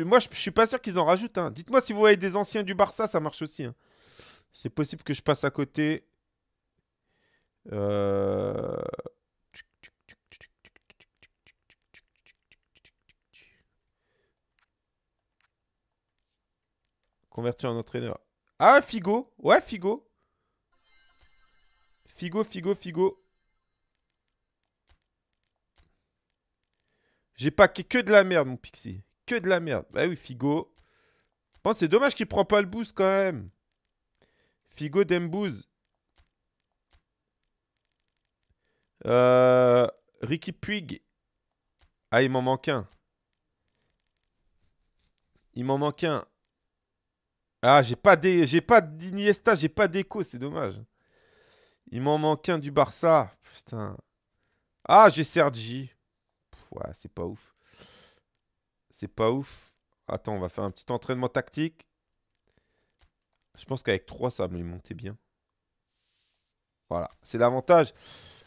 Moi, je, suis pas sûr qu'ils en rajoutent. Hein. Dites-moi si vous voyez des anciens du Barça, ça marche aussi. Hein. C'est possible que je passe à côté. Euh... Converti en entraîneur. Ah, Figo Ouais, Figo. Figo, Figo, Figo. J'ai pas que de la merde, mon Pixie. Que de la merde. Bah oui, Figo. c'est dommage qu'il prend pas le boost quand même. Figo Dembouz. Euh, Ricky Puig. Ah, il m'en manque un. Il m'en manque un. Ah, j'ai pas des, j'ai pas d'Iniesta, j'ai pas Deco c'est dommage. Il m'en manque un du Barça. Putain. Ah, j'ai Sergi. Ouais, c'est pas ouf. C'est pas ouf. Attends, on va faire un petit entraînement tactique. Je pense qu'avec 3, ça va me monter bien. Voilà, c'est l'avantage.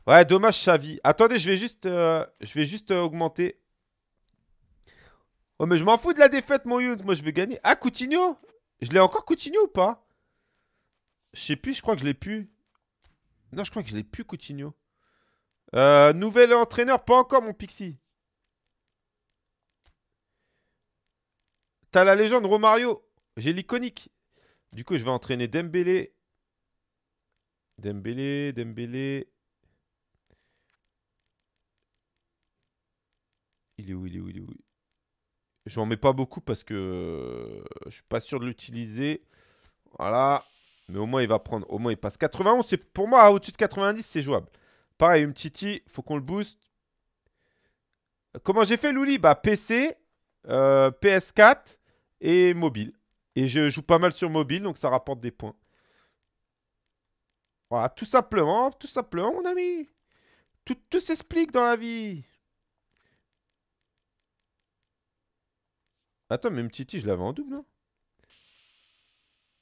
Ouais, dommage Xavi. Attendez, je vais juste, euh, je vais juste euh, augmenter. Oh, mais je m'en fous de la défaite, mon Youn. Moi, je vais gagner. Ah, Coutinho Je l'ai encore Coutinho ou pas Je sais plus, je crois que je l'ai pu. Non, je crois que je l'ai plus, Coutinho. Euh, nouvel entraîneur, pas encore, mon Pixie. T'as la légende Romario. J'ai l'iconique. Du coup, je vais entraîner Dembélé. Dembélé, Dembélé. Il est où Il est où Il est où Je n'en mets pas beaucoup parce que euh, je suis pas sûr de l'utiliser. Voilà. Mais au moins, il va prendre. Au moins, il passe 91. pour moi, au-dessus de 90, c'est jouable. Pareil, une Il faut qu'on le booste. Comment j'ai fait, Louli Bah, PC, euh, PS4 et mobile. Et je joue pas mal sur mobile, donc ça rapporte des points. Voilà, tout simplement, tout simplement, mon ami. Tout, tout s'explique dans la vie. Attends, mais Titi, je l'avais en double, non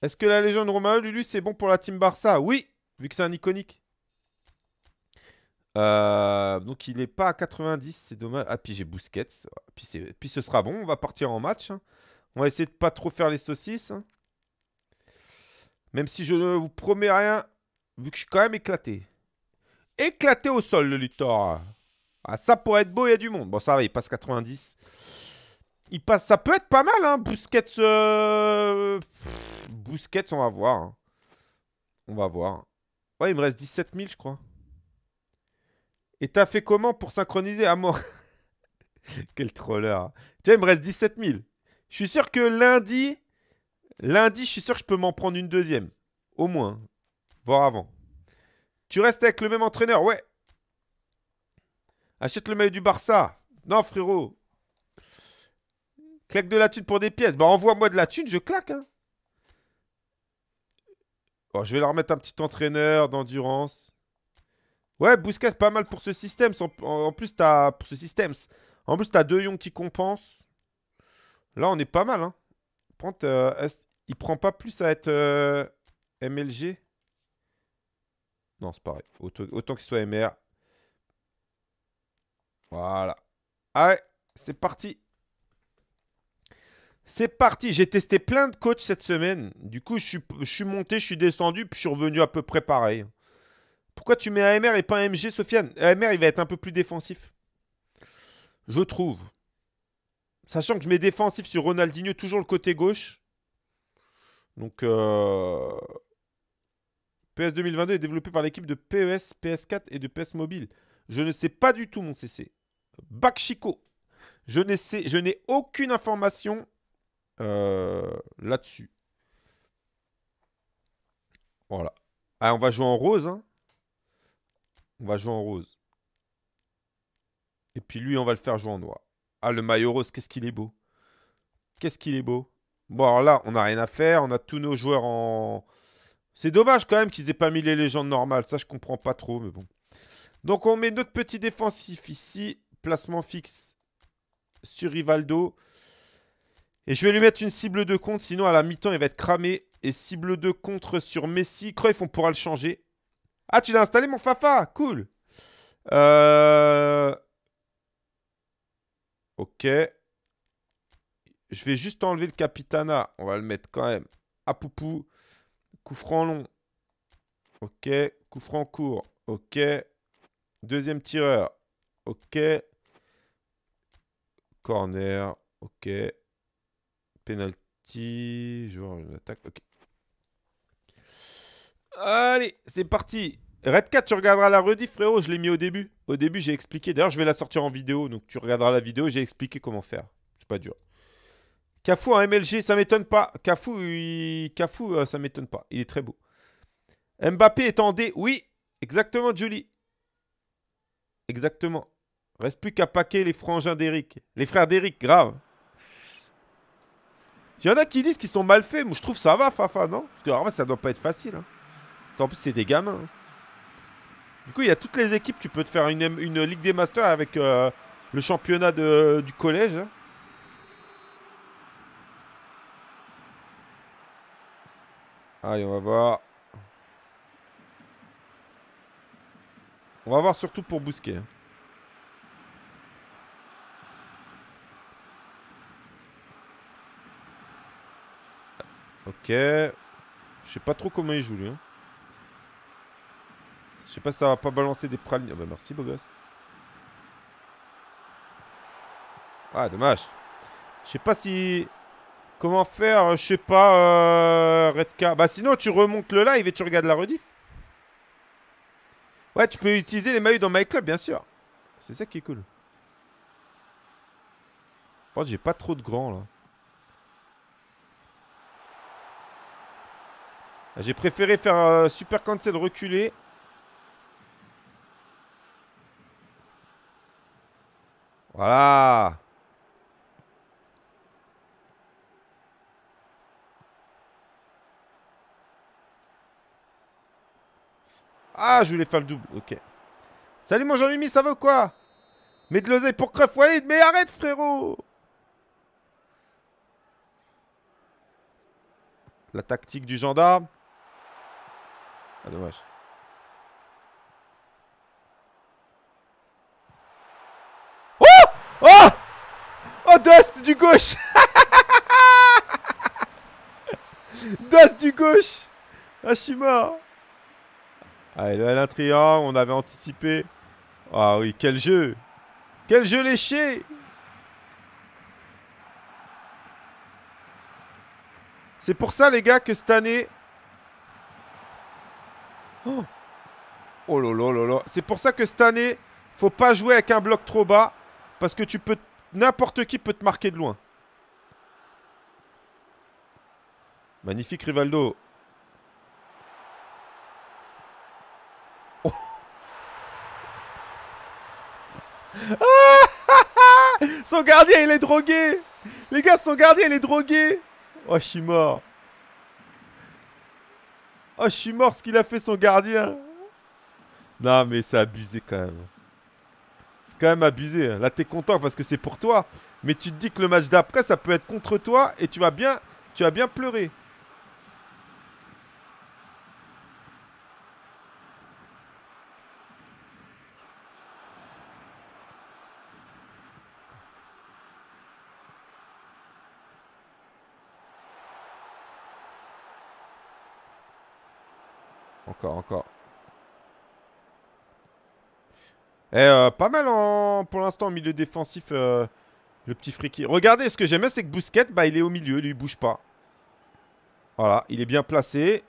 Est-ce que la légende Romain Lulu, c'est bon pour la team Barça Oui, vu que c'est un iconique. Euh, donc il n'est pas à 90, c'est dommage. Ah, puis j'ai Bousquets. Puis, puis ce sera bon, on va partir en match. Hein. On va essayer de pas trop faire les saucisses. Hein. Même si je ne vous promets rien, vu que je suis quand même éclaté. Éclaté au sol, le Luthor. Ah, ça pourrait être beau, il y a du monde. Bon, ça va, il passe 90. Il passe, ça peut être pas mal, hein. Bousquets, euh... on va voir. Hein. On va voir. Ouais, il me reste 17 000, je crois. Et t'as fait comment pour synchroniser à ah, mort Quel troller. Tiens, il me reste 17 000. Je suis sûr que lundi, lundi, je suis sûr que je peux m'en prendre une deuxième. Au moins, Voir avant. Tu restes avec le même entraîneur, ouais. Achète le mail du Barça. Non, frérot. Claque de la thune pour des pièces. Bah, envoie-moi de la thune, je claque. Hein. Oh, je vais leur mettre un petit entraîneur d'endurance. Ouais, Bousquet, pas mal pour ce système. En plus, t'as pour ce système. En plus, t'as deux Young qui compensent. Là, on est pas mal. Hein. il prend pas plus à être euh, MLG. Non, c'est pareil. Autant, qu'il soit MR. Voilà. Allez, c'est parti. C'est parti. J'ai testé plein de coachs cette semaine. Du coup, je suis, monté, je suis descendu, puis je suis revenu à peu près pareil. Pourquoi tu mets MR et pas un MG, Sofiane MR, il va être un peu plus défensif. Je trouve. Sachant que je mets défensif sur Ronaldinho, toujours le côté gauche. Donc, euh, PS 2022 est développé par l'équipe de PES, PS4 et de PS e Mobile. Je ne sais pas du tout mon CC. Bacchico. Je n'ai aucune information euh, là-dessus. Voilà. Ah, on va jouer en rose. Hein. On va jouer en rose. Et puis lui, on va le faire jouer en noir. Ah, le maillot rose, qu'est-ce qu'il est beau. Qu'est-ce qu'il est beau. Bon, alors là, on n'a rien à faire. On a tous nos joueurs en... C'est dommage quand même qu'ils aient pas mis les légendes normales. Ça, je comprends pas trop, mais bon. Donc, on met notre petit défensif ici. Placement fixe sur Rivaldo. Et je vais lui mettre une cible de contre. Sinon, à la mi-temps, il va être cramé. Et cible de contre sur Messi. Cruyff, on pourra le changer. Ah, tu l'as installé, mon Fafa Cool euh... Ok. Je vais juste enlever le Capitana. On va le mettre quand même à Poupou. Coup franc long. Ok. Coup franc court. Ok. Deuxième tireur. Ok. Corner. Ok. Penalty. Joueur d'attaque. Ok. Allez, c'est parti. Red 4, tu regarderas la rediff, frérot. Je l'ai mis au début. Au début, j'ai expliqué. D'ailleurs, je vais la sortir en vidéo. Donc, tu regarderas la vidéo. J'ai expliqué comment faire. C'est pas dur. Cafou en MLG, ça m'étonne pas. Cafou, il... Cafou euh, ça m'étonne pas. Il est très beau. Mbappé est en D. Oui, exactement, Julie. Exactement. Reste plus qu'à paquer les frangins d'Eric. Les frères d'Eric, grave. Il y en a qui disent qu'ils sont mal faits. Moi, je trouve ça va, Fafa, non Parce que, en vrai, ça doit pas être facile. Hein. En plus, c'est des gamins. Hein. Du coup, il y a toutes les équipes. Tu peux te faire une, une Ligue des Masters avec euh, le championnat du collège. Hein. Allez, on va voir. On va voir surtout pour Bousquet. Hein. Ok. Je sais pas trop comment il joue lui. Hein. Je sais pas si ça va pas balancer des pralines. Ah bah, merci, beau gosse. Ah, dommage. Je sais pas si... Comment faire Je sais pas, euh... Redka. Bah sinon, tu remontes le live et tu regardes la rediff. Ouais, tu peux utiliser les maillots dans My Club, bien sûr. C'est ça qui est cool. Par j'ai pas trop de grands, là. J'ai préféré faire un euh, Super Cancel reculé. Voilà. Ah, je voulais faire le double. Ok. Salut mon jean mimi ça veut quoi Mets de l'oseille pour Cref Walid, mais arrête frérot La tactique du gendarme. Ah dommage. Oh Oh, Dust du gauche Dust du gauche Ah, je suis mort Allez, le l on avait anticipé. Ah oui, quel jeu Quel jeu léché C'est pour ça, les gars, que cette année... Oh, oh là là là C'est pour ça que cette année, faut pas jouer avec un bloc trop bas. Parce que tu peux... N'importe qui peut te marquer de loin. Magnifique Rivaldo. Oh. son gardien, il est drogué. Les gars, son gardien, il est drogué. Oh, je suis mort. Oh, je suis mort ce qu'il a fait son gardien. Non, mais c'est abusé quand même. C'est quand même abusé. Hein. Là, t'es content parce que c'est pour toi. Mais tu te dis que le match d'après, ça peut être contre toi et tu vas bien, tu as bien pleurer. Encore, encore. Et eh, euh, pas mal en, pour l'instant au milieu défensif, euh, le petit friki. Regardez, ce que j'aime c'est que Bousquet, bah, il est au milieu, lui, il bouge pas. Voilà, il est bien placé.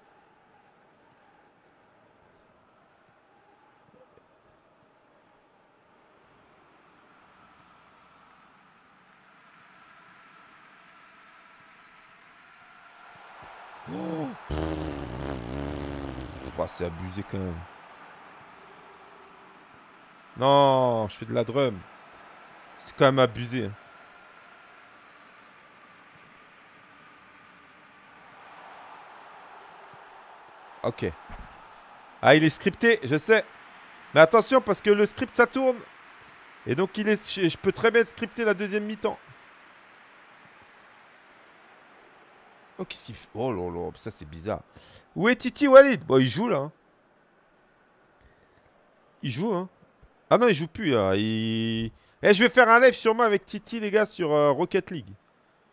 Oh. c'est abusé quand même. Non, je fais de la drum. C'est quand même abusé. Hein. Ok. Ah, il est scripté, je sais. Mais attention, parce que le script, ça tourne. Et donc, il est, je, peux très bien scripter la deuxième mi-temps. Oh, qu'est-ce qu'il fait Oh là là, ça, c'est bizarre. Où est Titi Walid Bon, il joue, là. Hein. Il joue, hein. Ah non, il joue plus. Eh, je vais faire un live sûrement avec Titi, les gars, sur euh, Rocket League.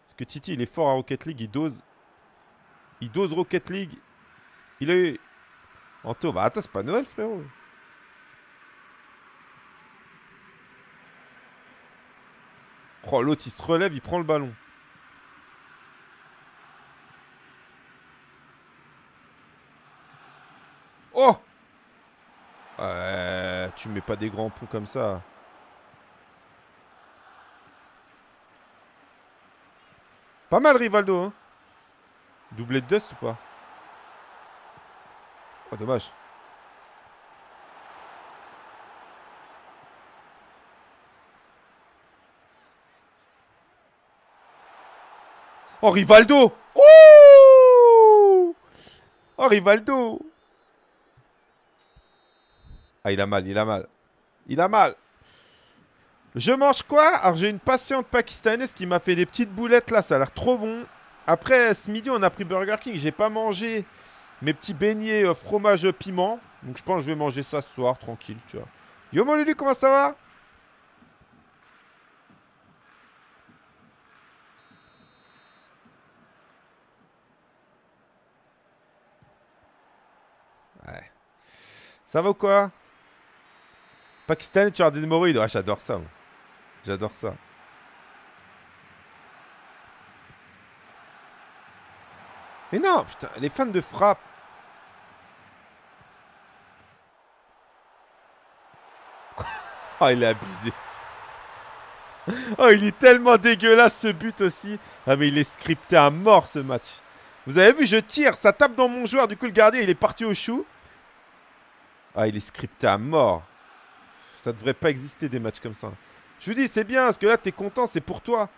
Parce que Titi, il est fort à Rocket League. Il dose. Il dose Rocket League. Il a eu. Anto, bah attends, c'est pas Noël, frérot. Oh, l'autre, il se relève, il prend le ballon. Mais pas des grands ponts comme ça. Pas mal Rivaldo. Hein. Doublé de Dust ou pas Oh dommage. Oh Rivaldo Oh Rivaldo ah, il a mal, il a mal. Il a mal. Je mange quoi Alors, j'ai une patiente pakistanaise qui m'a fait des petites boulettes là, ça a l'air trop bon. Après, ce midi, on a pris Burger King. J'ai pas mangé mes petits beignets euh, fromage piment. Donc, je pense que je vais manger ça ce soir, tranquille, tu vois. Yo, mon Lulu, comment ça va Ouais. Ça vaut quoi Pakistan, tu as des hémorroïdes. j'adore ça. J'adore ça. Mais non, putain, les fans de frappe. oh, il est abusé. oh, il est tellement dégueulasse ce but aussi. Ah, mais il est scripté à mort ce match. Vous avez vu, je tire, ça tape dans mon joueur. Du coup, le gardien, il est parti au chou. Ah, il est scripté à mort. Ça devrait pas exister des matchs comme ça. Je vous dis, c'est bien, parce que là, t'es content, c'est pour toi.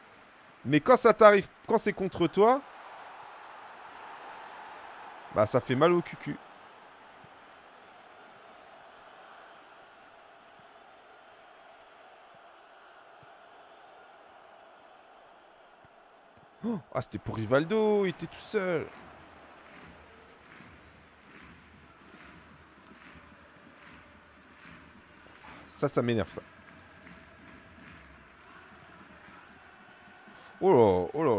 Mais quand ça t'arrive, quand c'est contre toi, bah ça fait mal au cucu. Oh, ah, c'était pour Rivaldo, il était tout seul. Ça, ça m'énerve, ça. Oh là, oh là,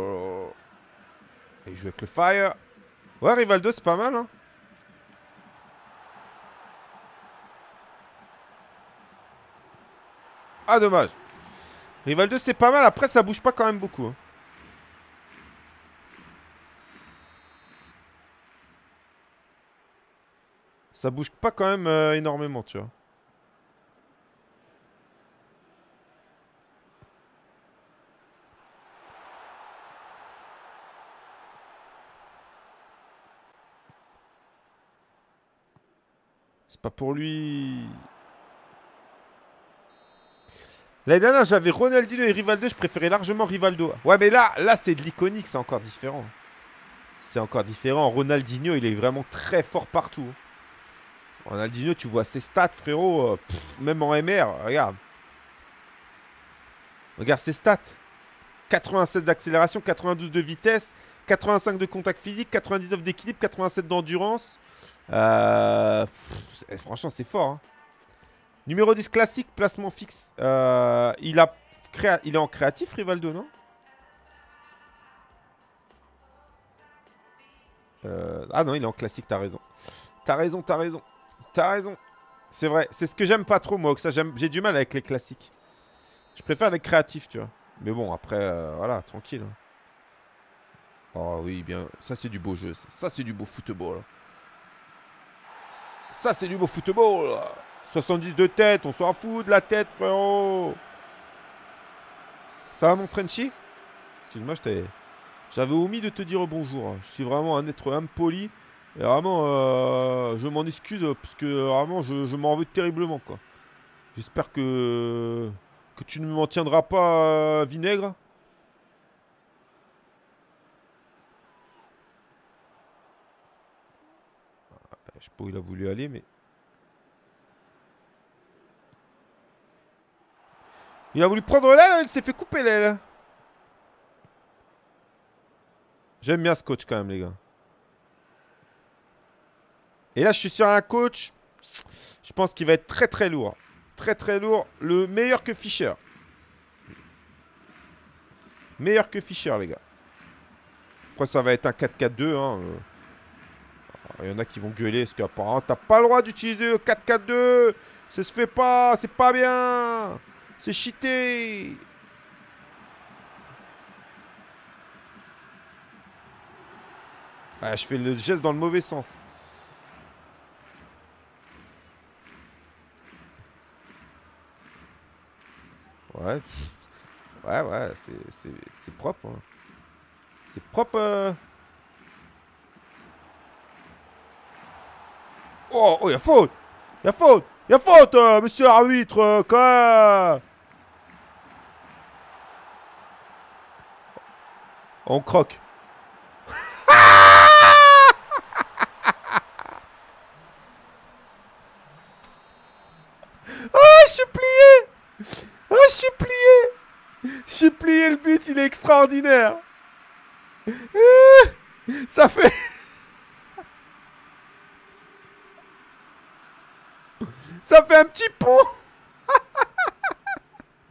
il oh joue avec le fire. Ouais, Rival 2, c'est pas mal, hein. Ah, dommage. Rival 2, c'est pas mal. Après, ça bouge pas quand même beaucoup. Hein. Ça bouge pas quand même euh, énormément, tu vois. pas pour lui. L'année dernière, j'avais Ronaldinho et Rivaldo. Je préférais largement Rivaldo. Ouais, mais là, là c'est de l'iconique. C'est encore différent. C'est encore différent. Ronaldinho, il est vraiment très fort partout. Ronaldinho, tu vois ses stats, frérot. Euh, même en MR, regarde. Regarde ses stats. 96 d'accélération, 92 de vitesse, 85 de contact physique, 99 d'équilibre, 87 d'endurance, euh, eh, franchement, c'est fort. Hein. Numéro 10 classique, placement fixe. Euh, il, a il est en créatif, Rivaldo, non euh, Ah non, il est en classique, t'as raison. T'as raison, t'as raison. T'as raison. C'est vrai, c'est ce que j'aime pas trop, moi. ça, j'ai du mal avec les classiques. Je préfère les créatifs, tu vois. Mais bon, après, voilà, tranquille. Oh oui, bien. Ça, c'est du beau jeu. Ça, ça c'est du beau football. Hein. Ça, c'est du beau football. 70 de tête, on s'en fout de la tête, frérot. Ça va, mon Frenchy Excuse-moi, j'avais omis de te dire bonjour. Je suis vraiment un être impoli. Et vraiment, euh, je m'en excuse parce que vraiment, je, m'en veux terriblement, quoi. J'espère que, que tu ne m'en tiendras pas, euh, Vinaigre. sais pas où il a voulu aller, mais... Il a voulu prendre l'aile, hein, il s'est fait couper l'aile. J'aime bien ce coach quand même, les gars. Et là, je suis sur un coach. Je pense qu'il va être très très lourd. Très très lourd. Le meilleur que Fischer. Meilleur que Fischer, les gars. Après, ça va être un 4-4-2. Il y en a qui vont gueuler parce qu'apparemment, ah, t'as pas le droit d'utiliser le 4-4-2. Ça se fait pas, c'est pas bien. C'est cheaté. Ah, je fais le geste dans le mauvais sens. Ouais. Ouais, ouais, c'est propre. C'est propre. Hein. Euh. Oh, oh, y a faute Il y a faute y a faute, euh, monsieur l'arbitre euh, quoi On croque. oh, je suis plié Oh, je suis plié Je suis plié, le but, il est extraordinaire ah, Ça fait... Ça fait un petit pont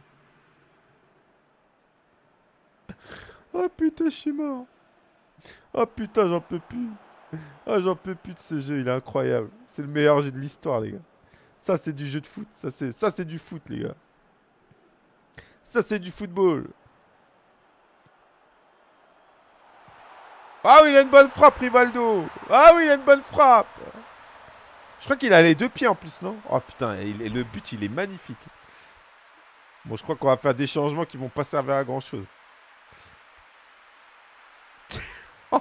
Oh putain, je suis mort Oh putain, j'en peux plus Ah, j'en peux plus de ce jeu, il est incroyable C'est le meilleur jeu de l'histoire, les gars Ça, c'est du jeu de foot, ça, c'est du foot, les gars Ça, c'est du football Ah oui, il a une bonne frappe, Rivaldo Ah oui, il a une bonne frappe je crois qu'il a les deux pieds en plus, non Oh putain, il le but, il est magnifique. Bon, je crois qu'on va faire des changements qui vont pas servir à grand-chose. oh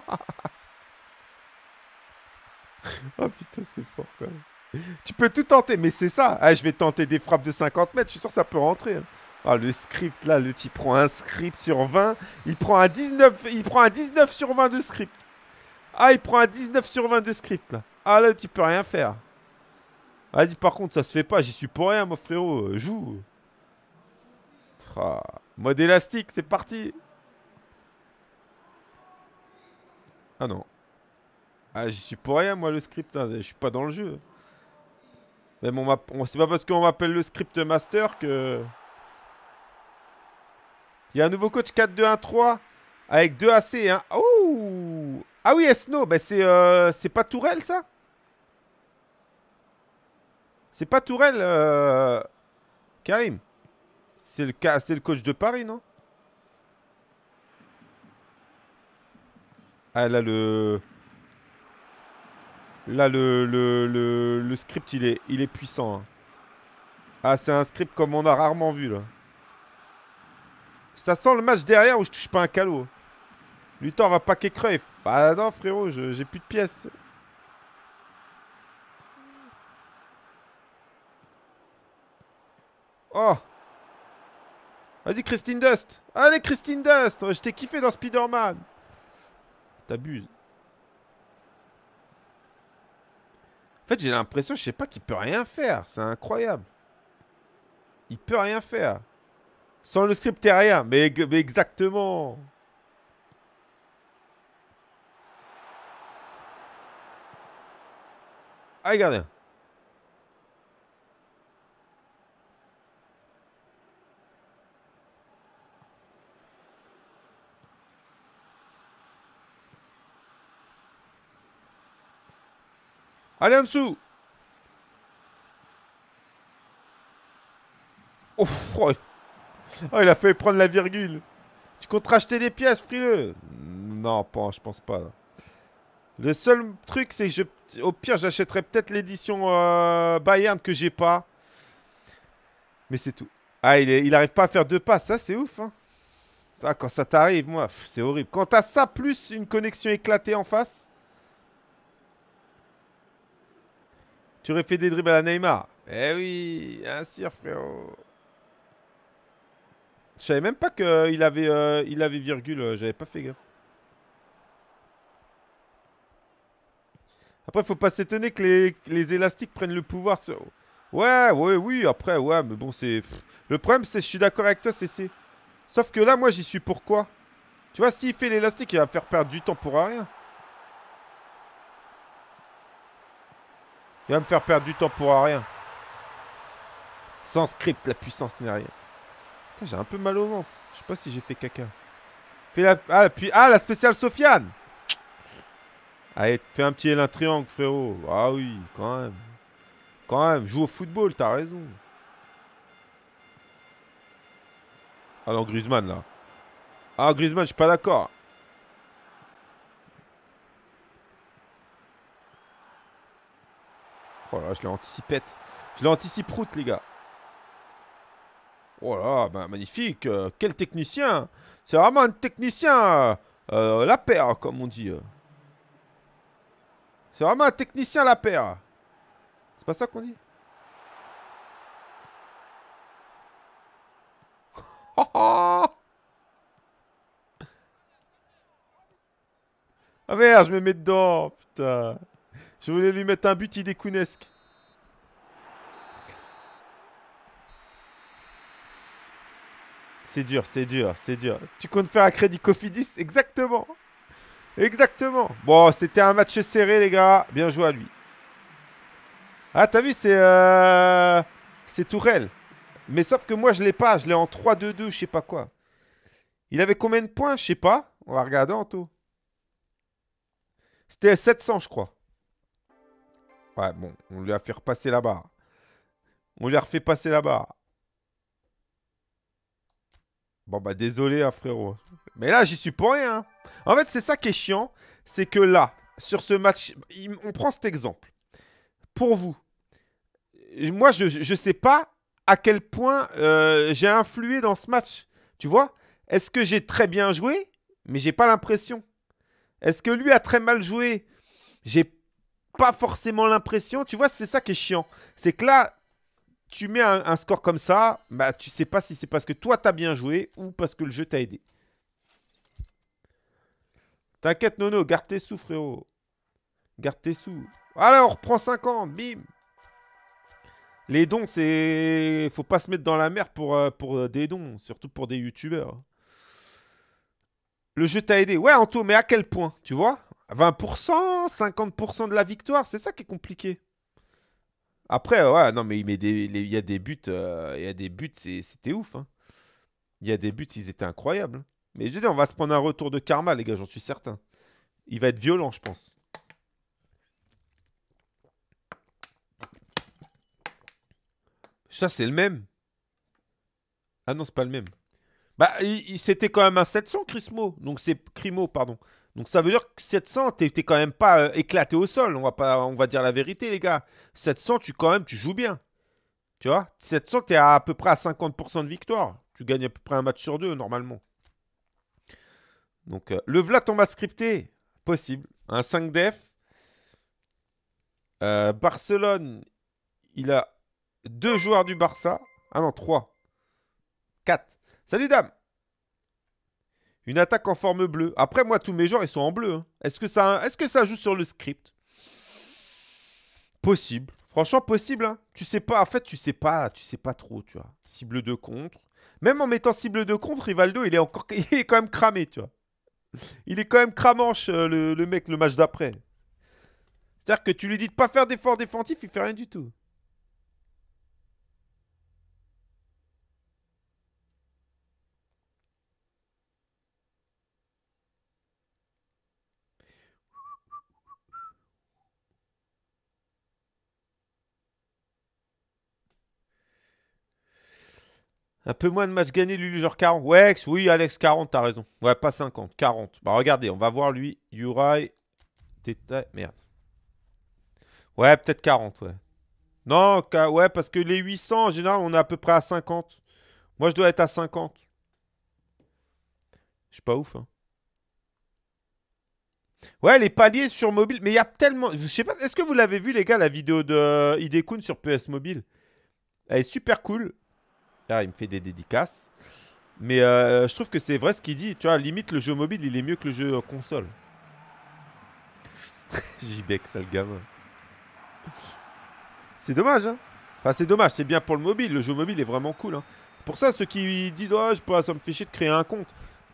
putain, c'est fort quand même. Tu peux tout tenter, mais c'est ça. Eh, je vais tenter des frappes de 50 mètres, je suis sûr que ça peut rentrer. Hein. Ah, le script là, le type prend un script sur 20. Il prend un 19, il prend un 19 sur 20 de script. Ah, il prend un 19 sur 20 de script là. Ah là, tu peux rien faire. Vas-y, par contre, ça se fait pas. J'y suis pour rien, moi, frérot. Euh, joue. Mode élastique, c'est parti. Ah non. Ah, j'y suis pour rien, moi, le script. Hein. Je suis pas dans le jeu. Mais bon, c'est pas parce qu'on m'appelle le script master que... Il y a un nouveau coach 4-2-1-3 avec 2 AC. Hein. Oh ah oui, SNOW, bah ben, euh, c'est pas Tourelle ça c'est pas Tourelle, euh, Karim. C'est le, c'est le coach de Paris, non Ah, là, le... Là, le, le, le, script, il est, il est puissant. Hein. Ah, c'est un script comme on a rarement vu, là. Ça sent le match derrière où je touche pas un calot. Luthor va paquer Cruyff. Bah non, frérot, j'ai plus de pièces. Oh Vas-y, Christine Dust Allez, Christine Dust oh, Je t'ai kiffé dans Spider-Man T'abuses. En fait, j'ai l'impression, je sais pas, qu'il peut rien faire. C'est incroyable. Il peut rien faire. Sans le script, et rien. Mais, exactement Allez, gardien Allez en dessous oh. oh, il a fait prendre la virgule. Tu comptes racheter des pièces, frileux Non, pas, je pense pas. Le seul truc, c'est que je, au pire, j'achèterais peut-être l'édition euh, Bayern que j'ai pas. Mais c'est tout. Ah, il, arrive pas à faire deux passes. Ça, c'est ouf. Hein. Ah, quand ça t'arrive, moi, c'est horrible. Quand t'as ça, plus une connexion éclatée en face, Tu aurais fait des dribbles à Neymar. Eh oui, bien sûr, frérot. Je savais même pas qu'il euh, avait, euh, il avait virgule. Euh, j'avais pas fait gaffe. Après, faut pas s'étonner que les, élastiques prennent le pouvoir. Ouais, ouais, oui, après, ouais, mais bon, c'est... Le problème, c'est, je suis d'accord avec toi, c'est... Sauf que là, moi, j'y suis pourquoi Tu vois, s'il fait l'élastique, il va faire perdre du temps pour rien. Il va me faire perdre du temps pour rien. Sans script, la puissance n'est rien. J'ai un peu mal au ventre. Je sais pas si j'ai fait caca. Fais la... Ah, la, puis... ah, la spéciale Sofiane Allez, fais un petit l triangle, frérot. Ah oui, quand même. Quand même, joue au football, t'as raison. Ah non, Griezmann, là. Ah, Griezmann, je suis pas d'accord. Oh là, je l'ai Je l'anticipe route, les gars. Oh là, magnifique. Euh, quel technicien. C'est vraiment un technicien. Euh, euh, la paire, comme on dit. C'est vraiment un technicien, la paire. C'est pas ça qu'on dit oh Ah merde, je me mets dedans, putain. Je voulais lui mettre un but idécounesque. C'est dur, c'est dur, c'est dur. Tu comptes faire un crédit Cofidis Exactement. Exactement. Bon, c'était un match serré, les gars. Bien joué à lui. Ah, t'as vu, c'est... Euh, c'est Tourelle. Mais sauf que moi, je l'ai pas. Je l'ai en 3-2-2, je sais pas quoi. Il avait combien de points Je sais pas. On va regarder en tout. C'était 700, je crois. Ouais, bon, on lui a fait repasser la barre. On lui a refait passer la barre. Bon, bah, désolé, hein, frérot. Mais là, j'y suis pour rien. Hein. En fait, c'est ça qui est chiant. C'est que là, sur ce match, on prend cet exemple. Pour vous, moi, je ne sais pas à quel point euh, j'ai influé dans ce match. Tu vois Est-ce que j'ai très bien joué Mais j'ai pas l'impression. Est-ce que lui a très mal joué J'ai pas forcément l'impression. Tu vois, c'est ça qui est chiant. C'est que là, tu mets un, score comme ça, bah tu sais pas si c'est parce que toi t'as bien joué ou parce que le jeu t'a aidé. T'inquiète Nono, garde tes sous frérot. Garde tes sous. Alors, on reprend 50, bim Les dons, c'est... Faut pas se mettre dans la mer pour, euh, pour euh, des dons, surtout pour des youtubeurs. Le jeu t'a aidé. Ouais, Anto, mais à quel point, tu vois 20%, 50% de la victoire, c'est ça qui est compliqué. Après, ouais, non, mais il, y a des buts, il y a des buts, euh, c'était ouf. Hein. Il y a des buts, ils étaient incroyables. Mais je dis, on va se prendre un retour de karma, les gars, j'en suis certain. Il va être violent, je pense. Ça, c'est le même. Ah non, c'est pas le même. Bah, c'était quand même un 700, Crismo. Donc, c'est Crimo, pardon. Donc ça veut dire que 700, tu n'es quand même pas euh, éclaté au sol. On va, pas, on va dire la vérité, les gars. 700, tu quand même, tu joues bien. Tu vois 700, tu à, à peu près à 50% de victoire. Tu gagnes à peu près un match sur deux, normalement. Donc, euh, le Vlat on va scripté, possible. Un 5 def. Euh, Barcelone, il a deux joueurs du Barça. Ah non, 3. 4. Salut, dame une attaque en forme bleue. Après, moi, tous mes genres, ils sont en bleu. Hein. Est-ce que, ça, est que ça joue sur le script Possible. Franchement, possible. Hein. Tu sais pas. En fait, tu sais pas. Tu sais pas trop, tu vois. Cible de contre. Même en mettant cible de contre, Rivaldo, il est encore, est quand même cramé, tu vois. Il est quand même cramanche, euh, le, mec, le match d'après. C'est-à-dire que tu lui dis de pas faire d'efforts défensif, il fait rien du tout. Un peu moins de matchs gagnés, Lulu, genre 40. Ouais, oui, Alex, 40, t'as raison. Ouais, pas 50, 40. Bah, regardez, on va voir lui. Uri. Merde. Ouais, peut-être 40, ouais. Non, ouais, parce que les 800, en général, on est à peu près à 50. Moi, je dois être à 50. Je suis pas ouf, hein. Ouais, les paliers sur mobile. Mais il y a tellement. Je sais pas. Est-ce que vous l'avez vu, les gars, la vidéo de euh, sur PS Mobile Elle est super cool il me fait des dédicaces. Mais euh, je trouve que c'est vrai ce qu'il dit. Tu vois, limite, le jeu mobile, il est mieux que le jeu euh, console. J'y bec sale gamin. C'est dommage, hein. Enfin, c'est dommage, c'est bien pour le mobile. Le jeu mobile est vraiment cool. Hein. Pour ça, ceux qui disent oh, je, ça me fait chier de créer un compte.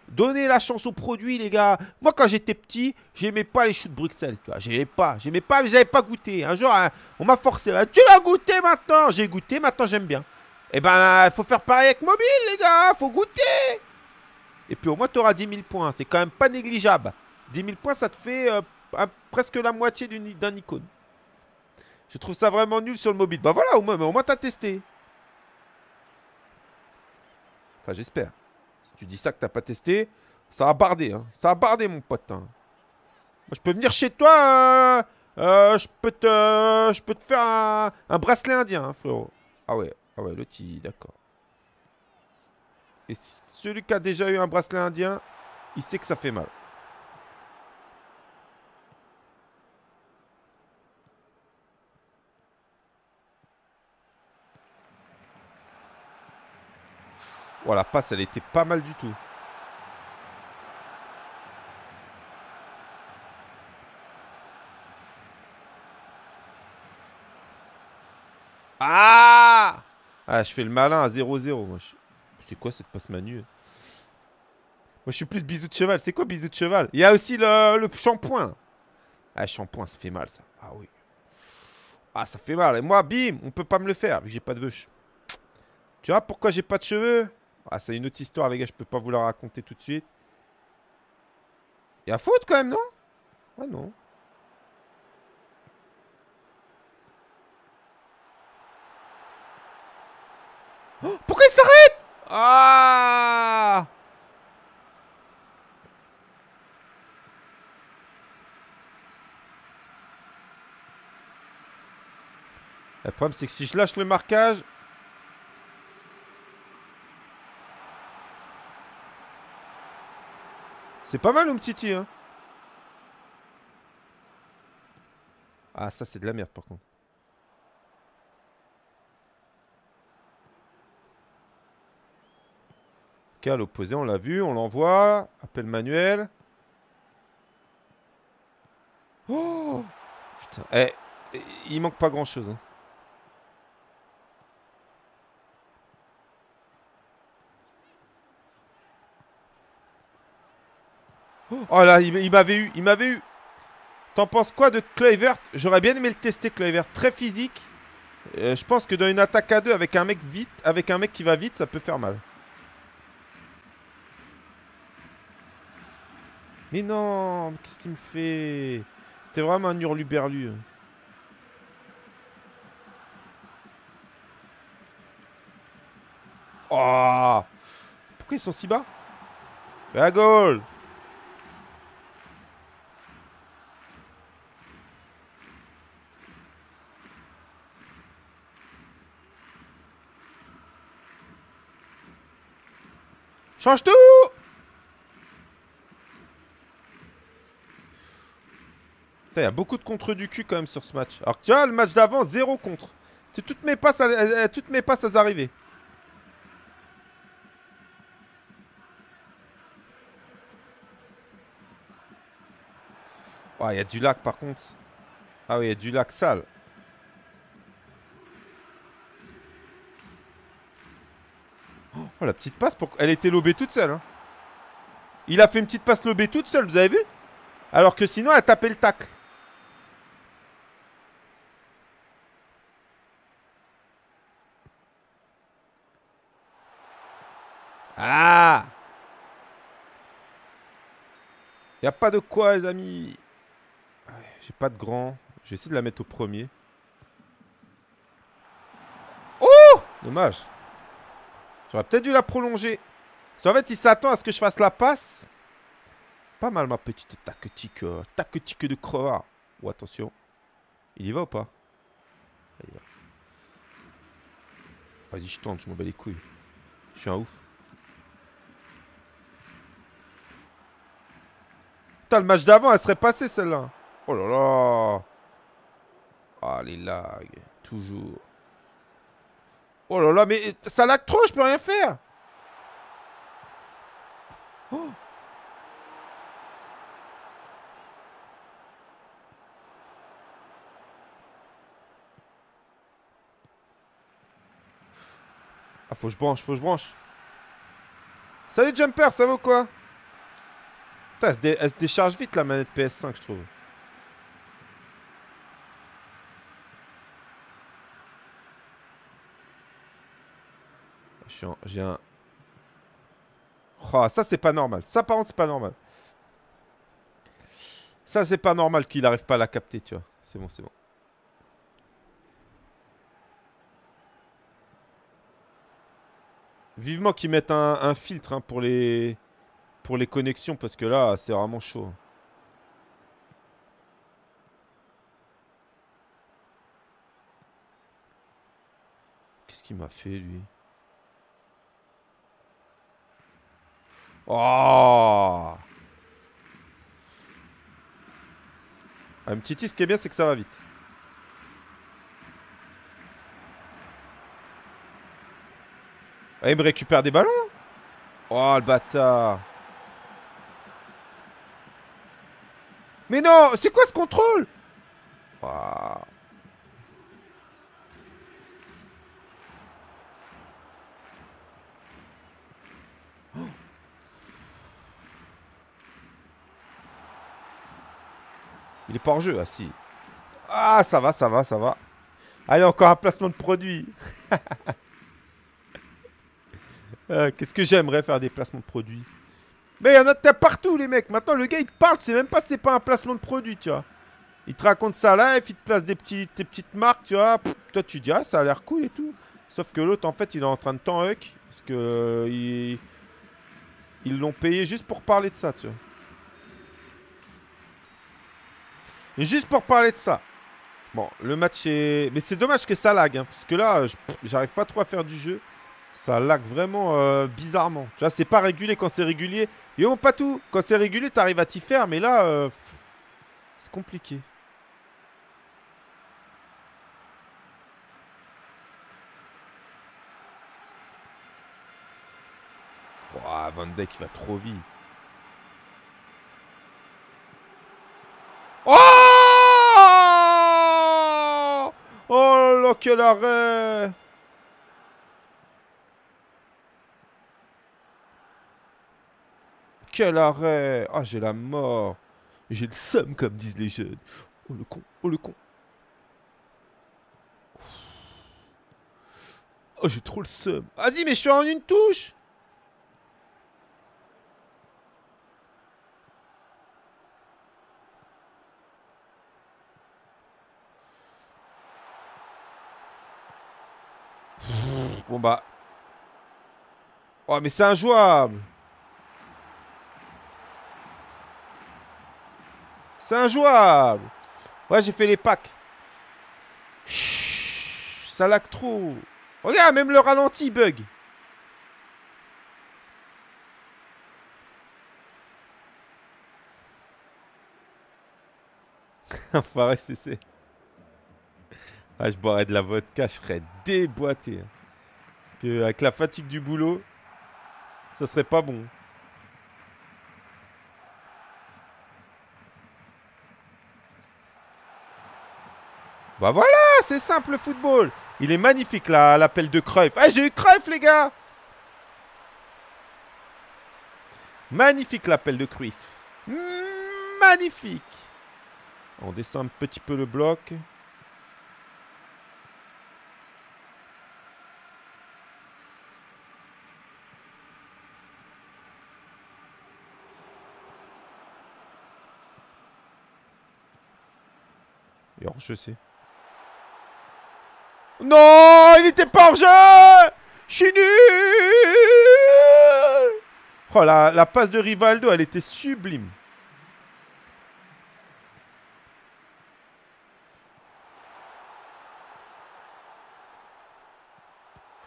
Donnez la chance au produit, les gars. Moi, quand j'étais petit, j'aimais pas les choux de Bruxelles, tu vois. J'aimais pas, j'aimais pas, mais j'avais pas goûté. Un jour, hein, on m'a forcé. Tu vas goûté maintenant. J'ai goûté, maintenant j'aime bien. Eh ben, euh, faut faire pareil avec mobile, les gars. Faut goûter. Et puis au moins, tu auras 10 000 points. C'est quand même pas négligeable. 10 000 points, ça te fait euh, presque la moitié d'un icône. Je trouve ça vraiment nul sur le mobile. Bah voilà, au moins, au moins t'as testé. Enfin, j'espère. Si tu dis ça que t'as pas testé, ça a bardé, Hein. Ça a bardé, mon pote. Hein. Moi, je peux venir chez toi. Euh, je peux te, je peux te faire un, bracelet indien, hein, frérot. Ah ouais. Ah ouais, l'autre, d'accord. Et celui qui a déjà eu un bracelet indien, il sait que ça fait mal. Voilà, la passe, elle était pas mal du tout. Ah, je fais le malin à 0-0. Moi, C'est quoi cette passe manu hein Moi, je suis plus bisou de cheval. C'est quoi bisou de cheval Il y a aussi le, le shampoing. Ah, shampoing, ça fait mal, ça. Ah oui. Ah, ça fait mal. Et moi, bim, on peut pas me le faire, vu que j'ai pas de vœux. Tu vois pourquoi j'ai pas de cheveux Ah, c'est une autre histoire, les gars. Je peux pas vous la raconter tout de suite. Il y a faute, quand même, non Ah non. problème, c'est que si je lâche le marquage... C'est pas mal, petit hein Ah, ça, c'est de la merde, par contre. Ok, à l'opposé, on l'a vu, on l'envoie. Appel manuel. Oh Putain, eh, il manque pas grand-chose, hein. Oh là, il, m'avait eu, il m'avait eu. T'en penses quoi de Kluivert J'aurais bien aimé le tester, Kluivert. Très physique. Euh, je pense que dans une attaque à deux, avec un mec vite, avec un mec qui va vite, ça peut faire mal. Mais non, qu'est-ce qu'il me fait T'es vraiment un hurluberlu. Oh Pourquoi ils sont si bas La bah, goal Change tout il y a beaucoup de contre du cul quand même sur ce match. Alors tu vois, le match d'avant, zéro contre. Toutes mes passes, euh, euh, toutes mes passes, il ah, y a du lac par contre. Ah oui, il y a du lac sale. Oh, la petite passe, pour... elle était lobée toute seule. Hein. Il a fait une petite passe lobée toute seule, vous avez vu Alors que sinon, elle a tapé le tacle. Ah Y a pas de quoi, les amis. J'ai pas de grand. J'essaie de la mettre au premier. Oh Dommage. J'aurais peut-être dû la prolonger. En fait, il s'attend à ce que je fasse la passe. Pas mal ma petite tactique, euh, tactique de crevard. Oh, attention. Il y va ou pas Vas-y, je tente, je m'en bats les couilles. Je suis un ouf. Putain, le match d'avant, elle serait passée celle-là. Oh là là. Ah, les lags. Toujours. Oh là là, mais ça lag trop, je peux rien faire. Ah, faut que je branche, faut que je branche. Salut Jumper, ça vaut quoi Putain, elle se décharge vite la manette PS5, je trouve. J'ai un... Oh, ça, c'est pas normal. Ça, par contre, c'est pas normal. Ça, c'est pas normal qu'il arrive pas à la capter, tu vois. C'est bon, c'est bon. Vivement qu'ils mettent un, filtre hein, pour les pour les connexions parce que là c'est vraiment chaud. Qu'est-ce qu'il m'a fait lui Oh Un petit ce qui est bien, c'est que ça va vite. Ah, il me récupère des ballons Oh, le bâtard Mais non C'est quoi ce contrôle ah. Il est pas hors jeu, ah si. Ah, ça va, ça va, ça va. Allez, encore un placement de produit. Euh, qu'est-ce que j'aimerais faire des placements de produits Mais il y en a partout, les mecs. Maintenant, le gars, il te parle. C'est même pas c'est pas un placement de produit, tu vois. Il te raconte sa life, il te place des petits, tes petites marques, tu vois. toi, tu dis, ah, ça a l'air cool et tout. Sauf que l'autre, en fait, il est en train de t'en huck. Parce que. Euh, ils l'ont payé juste pour parler de ça, tu vois. juste pour parler de ça. Bon, le match est... Mais c'est dommage que ça lag, hein, parce que là, j'arrive pas trop à faire du jeu. Ça lag vraiment euh, bizarrement. Tu vois, c'est pas régulier quand c'est régulier. on oh, pas tout. Quand c'est régulier, t'arrives à t'y faire, mais là, euh, c'est compliqué. Oh, Van Dijk va trop vite. Oh Oh, leur... arrêt Que leur... Ah, j'ai la mort. J'ai le somme, comme disent les jeunes. Oh le con, oh le con. Oh, j'ai trop le seum. Vas-y, mais je suis en une touche Bon bah. Oh mais c'est injouable C'est injouable Ouais j'ai fait les packs. ça lag trop. Regarde, même le ralenti bug. Enfoiré, c'est. Ah, je boirais de la vodka, je serais déboîté. Hein avec la fatigue du boulot, ça serait pas bon. Bah voilà, c'est simple le football. Il est magnifique là, l'appel de Cruyff. Ah, j'ai eu Cruyff les gars Magnifique l'appel de Cruyff. Magnifique. On descend un petit peu le bloc. je sais. Non, il était pas en jeu Je suis oh, la, passe de Rivaldo, elle était sublime.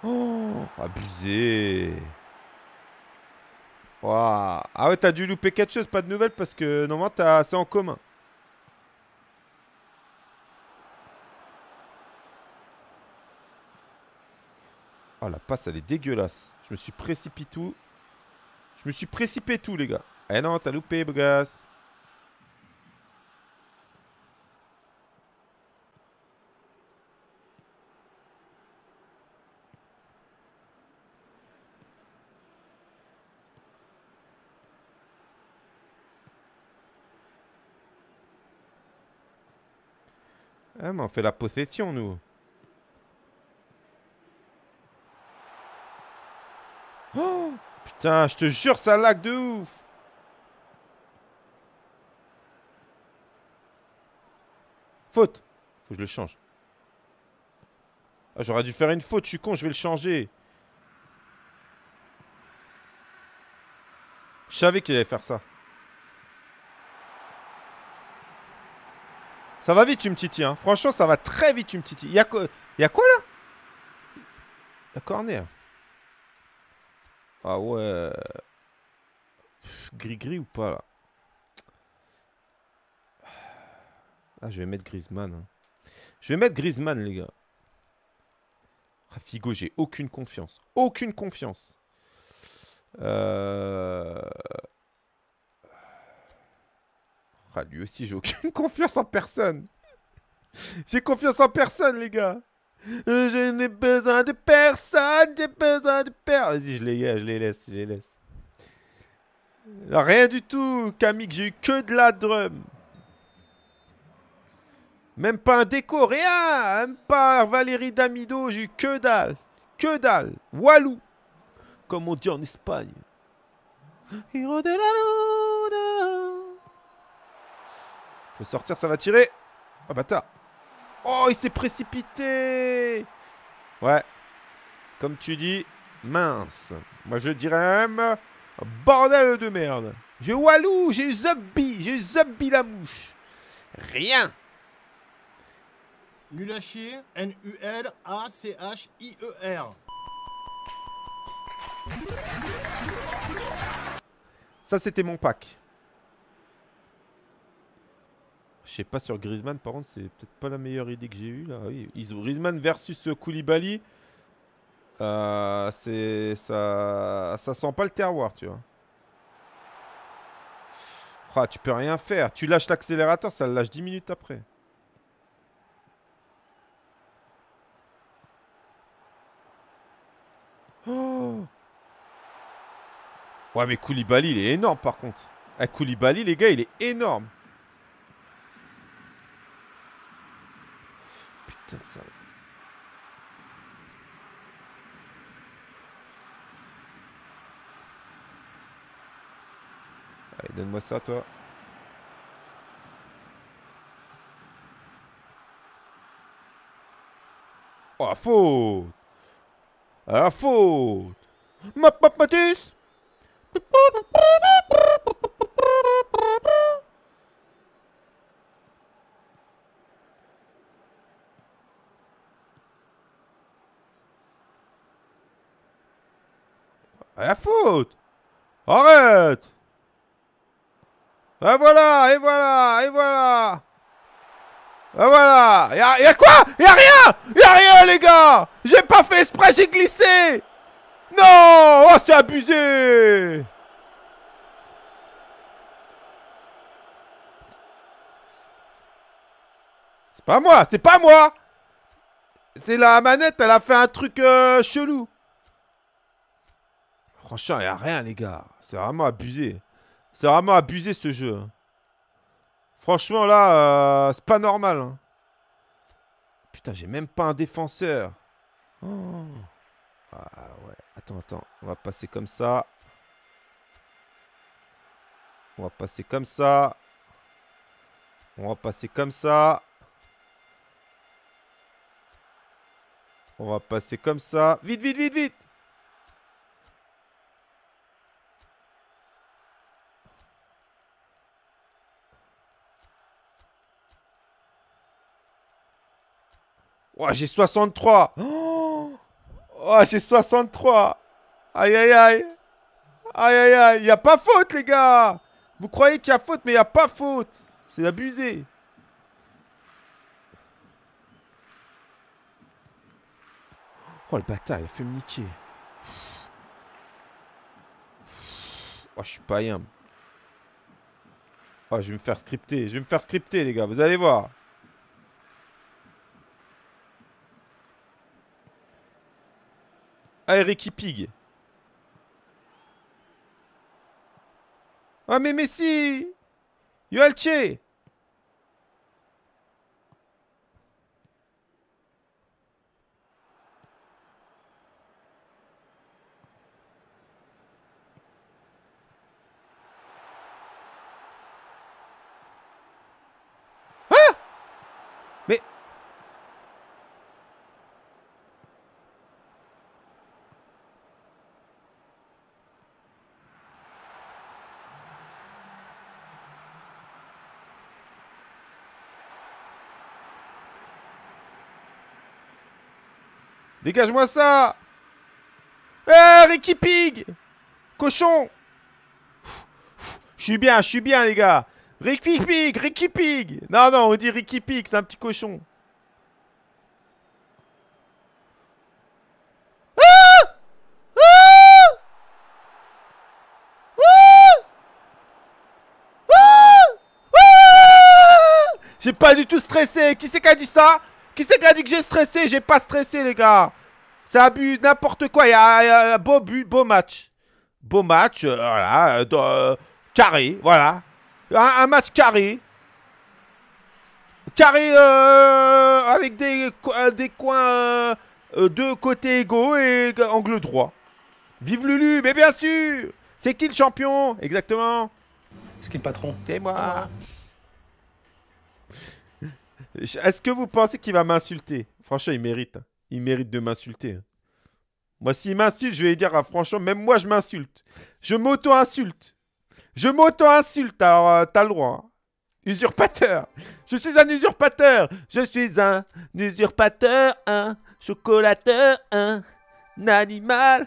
Oh, abusé. Ah ouais, t'as dû louper quelque chose, pas de nouvelles parce que normalement c'est en commun. la passe, elle est dégueulasse. Je me suis précipité tout. Je me suis précipité tout, les gars. Eh non, t'as loupé, Bogas. Eh, ah, on fait la possession, nous. Putain, je te jure, ça lag de ouf Faute Faut que je le change. Ah, j'aurais dû faire une faute, je suis con, je vais le changer. Je savais qu'il allait faire ça. Ça va vite, tu me titilles. Hein. Franchement, ça va très vite, tu me titilles. Y'a quoi, y a quoi là La corner. Hein. Ah ouais. Gris-gris ou pas là Ah, je vais mettre Griezmann. Hein. Je vais mettre Griezmann, les gars. Rafigo, ah, j'ai aucune confiance. Aucune confiance. Euh... Ah, lui aussi, j'ai aucune confiance en personne. j'ai confiance en personne, les gars. Euh, je n'ai besoin de personne, j'ai besoin de personne. Vas-y, je les, je les laisse, je les laisse. Rien du tout, Camille, j'ai eu que de la drum. Même pas un déco, rien Même pas Valérie Damido, j'ai eu que dalle. Que dalle. Walou. Comme on dit en Espagne. Il Faut sortir, ça va tirer. Ah oh, Oh, il s'est précipité Ouais. Comme tu dis, mince. Moi, je dirais même... Bordel de merde J'ai Walou, j'ai Zubby, j'ai Zubby la mouche Rien Nulachir, N-U-L-A-C-H-I-E-R. E Ça, c'était mon pack. Je sais pas sur Griezmann, par contre, c'est peut-être pas la meilleure idée que j'ai eue. Là. Griezmann versus euh, Koulibaly, euh, c'est, ça, ça sent pas le terroir, tu vois. Ah, tu peux rien faire. Tu lâches l'accélérateur, ça le lâche 10 minutes après. Oh ouais, mais Koulibaly, il est énorme par contre. Eh, Koulibaly, les gars, il est énorme. Stinson. Allez, donne-moi ça, toi. Oh, la faute À ah, la faute Map, mop, Matisse La la faute Arrête Et voilà Et voilà Et voilà Et voilà Y'a y a quoi Y'a rien Y'a rien, les gars J'ai pas fait exprès, j'ai glissé Non Oh, c'est abusé C'est pas moi C'est pas moi C'est la manette, elle a fait un truc euh, chelou Franchement, il n'y a rien, les gars. C'est vraiment abusé. C'est vraiment abusé, ce jeu. Franchement, là, euh, c'est pas normal. Hein. Putain, j'ai même pas un défenseur. Oh. Ah ouais. Attends, attends. On va passer comme ça. On va passer comme ça. On va passer comme ça. On va passer comme ça. Vite, vite, vite, vite Oh, j'ai 63 Oh, j'ai 63 Aïe, aïe, aïe Aïe, aïe, aïe a pas faute, les gars Vous croyez qu'il y a faute, mais il a pas faute C'est abusé Oh, le bataille, il a fait me niquer Oh, je suis pas Oh, je vais me faire scripter. Je vais me faire scripter, les gars. Vous allez voir. à ah, Eric Pig. Ah mais Messi Yoelche Dégage-moi ça Ah, Ricky Pig Cochon Je suis bien, je suis bien, les gars Ricky Pig Ricky Pig Non, non, on dit Ricky Pig, c'est un petit cochon. Ah ah ah J'ai pas du tout stressé Qui c'est qui a dit ça qui c'est qui a dit que j'ai stressé J'ai pas stressé, les gars. Ça a but n'importe quoi. Il y, a, un beau but, beau match. Beau match, euh, voilà. Euh, euh, carré, voilà. Un, match carré. Carré avec des, des coins de côté égaux et angle droit. Vive Lulu, mais bien sûr C'est qui le champion Exactement. C'est qui le patron C'est moi. Est-ce que vous pensez qu'il va m'insulter Franchement, il mérite. Hein. Il mérite de m'insulter. Hein. Moi, s'il m'insulte, je vais lui dire, ah, franchement, même moi, je m'insulte. Je m'auto-insulte. Je m'auto-insulte, alors euh, t'as le droit. Hein. Usurpateur. Je suis un usurpateur. Je suis un usurpateur, un chocolateur, un animal.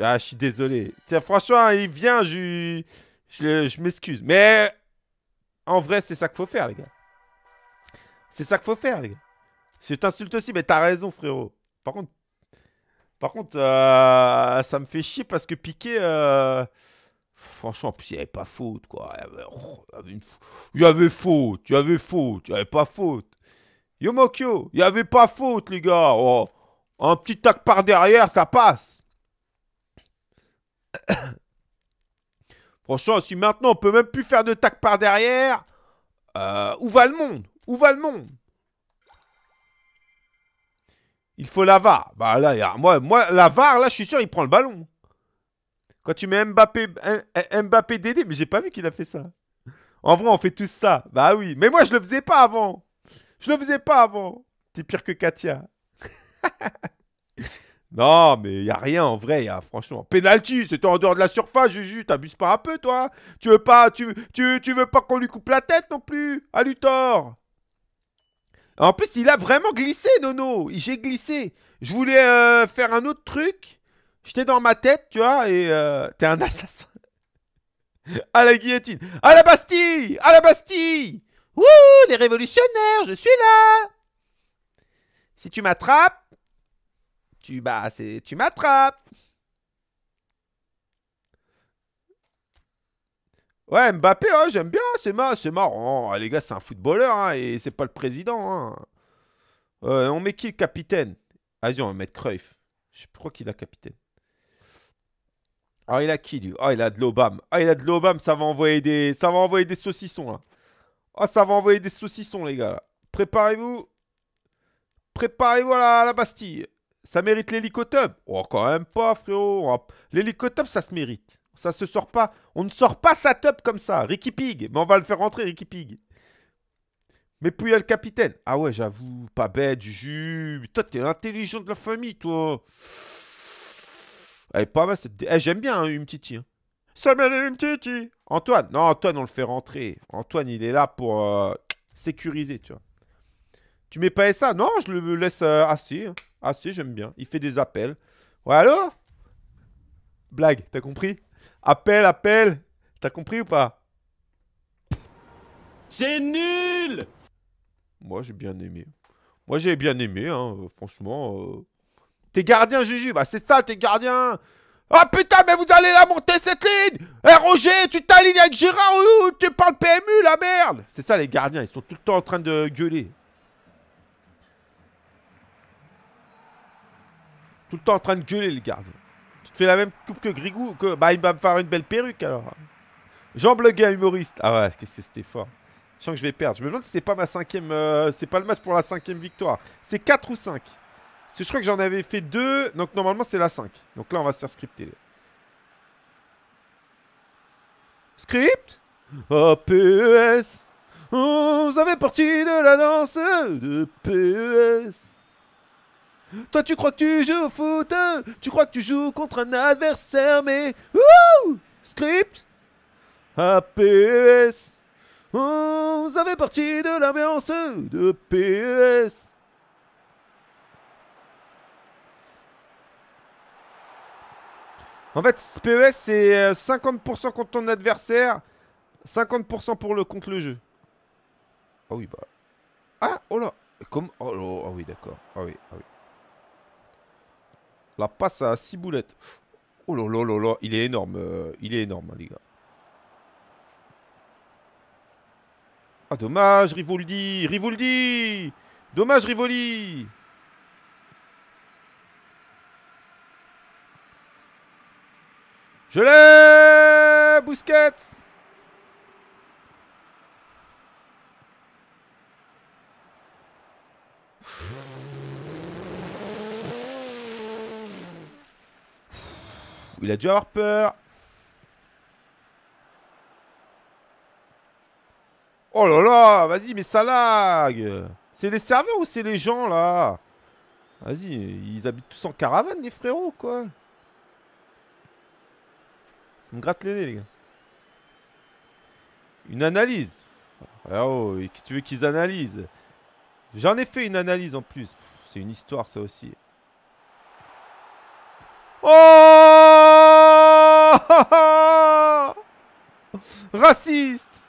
Ah, je suis désolé. Tiens, franchement, il vient, je, je m'excuse. Mais en vrai, c'est ça qu'il faut faire, les gars. C'est ça qu'il faut faire, les gars. Si je t'insulte aussi, mais t'as raison, frérot. Par contre, par contre euh, ça me fait chier parce que Piqué... Euh, franchement, il n'y avait pas faute, quoi. Oh, il y avait, faute, il y avait faute, il n'y avait pas faute. Yo Mokyo, il n'y avait pas faute, les gars. Oh, un petit tac par derrière, ça passe. Franchement, si maintenant on peut même plus faire de tac par derrière, euh, où va le monde où va le monde Il faut l'avare. Bah là, moi, moi VAR, là, je suis sûr, il prend le ballon. Quand tu mets Mbappé, Mbappé DD, mais j'ai pas vu qu'il a fait ça. En vrai, on fait tous ça. Bah oui. Mais moi, je le faisais pas avant. Je le faisais pas avant. T'es pire que Katia. non, mais y a rien en vrai, y a, franchement. Penalty, c'était en dehors de la surface, Juju. T'abuses pas un peu, toi. Tu veux pas, tu, tu, veux pas qu'on lui coupe la tête non plus. À tort. En plus, il a vraiment glissé, Nono. J'ai glissé. Je voulais euh, faire un autre truc. J'étais dans ma tête, tu vois, et euh, t'es un assassin. à la guillotine. À la Bastille À la Bastille Wouh Les révolutionnaires, je suis là Si tu m'attrapes, tu, bah, tu m'attrapes. Ouais, Mbappé, hein, j'aime bien, c'est marrant, c'est marrant. Oh, les gars, c'est un footballeur hein, et c'est pas le président. Hein. Euh, on met qui le capitaine ah, Vas-y, on va mettre Cruyff. Je crois qu'il a capitaine. Ah, il a qui lui Ah, il a de l'Obam. Ah, il a de l'Obam, ça va envoyer des ça va envoyer des saucissons là. Ah, ça va envoyer des saucissons les gars. Préparez-vous. Préparez-vous à la, Bastille. Ça mérite l'hélicoptère. Oh, quand même pas frérot. L'hélicoptère, ça se mérite. Ça se sort pas. On ne sort pas sa top comme ça. Ricky Pig. Mais on va le faire rentrer, Ricky Pig. Mais puis le capitaine. Ah ouais, j'avoue, pas bête, Juju. toi, t'es l'intelligent de la famille, toi. Elle est pas mal cette. Eh, j'aime bien hein, petite Hein. Ça Antoine. Non, Antoine, on le fait rentrer. Antoine, il est là pour euh, sécuriser, tu vois. Tu mets pas ça Non, je le laisse assez. Euh, assez, hein. j'aime bien. Il fait des appels. Ouais, alors Blague, t'as compris Appel, appel T'as compris ou pas C'est nul Moi, j'ai bien aimé. Moi, j'ai bien aimé, hein, franchement. Euh. T'es gardien, Gigi Bah, c'est ça, t'es gardien ah putain, mais vous allez la monter cette ligne Eh Roger, tu t'alignes avec Gérard ou tu parles PMU, la merde C'est ça les gardiens, ils sont tout le temps en train de gueuler. Tout le temps en train de gueuler les gardiens. C'est la même coupe que Grigou. Que... Bah, il va me faire une belle perruque alors. Jean Bloguet, humoriste. Ah ouais, qu'est-ce que c'était fort. Je sens que je vais perdre. Je me demande si c'est pas ma cinquième. Euh, c'est pas le match pour la cinquième victoire. C'est 4 ou 5. je crois que j'en avais fait deux. Donc normalement, c'est la 5. Donc là, on va se faire scripter. Script Oh, P.E.S. vous avez parti de la danse de PES. Toi, tu crois que tu joues au foot Tu crois que tu joues contre un adversaire, mais... Script APS e Vous avez parti de l'ambiance de PES En fait, PES, c'est 50% euh, contre ton adversaire, 50% pour le contre le jeu. Ah oui, bah... Ah, oh là Comme... Oh, là oh ah oui, d'accord. Ah oui, ah oui. La passe à Ciboulette. Oh là là il est énorme. Euh, il est énorme, hein, les gars. Ah, dommage, Rivoldi Rivoldi Dommage, Rivoli Je l'ai Bousquet il a dû avoir peur. Oh là là, vas-y, mais ça lag C'est les serveurs ou c'est les gens, là Vas-y, ils habitent tous en caravane, les frérots, quoi Ça me gratte les nez, les gars. Une analyse ah Oh, tu veux qu'ils analysent J'en ai fait une analyse, en plus. C'est une histoire, ça aussi. Oh Raciste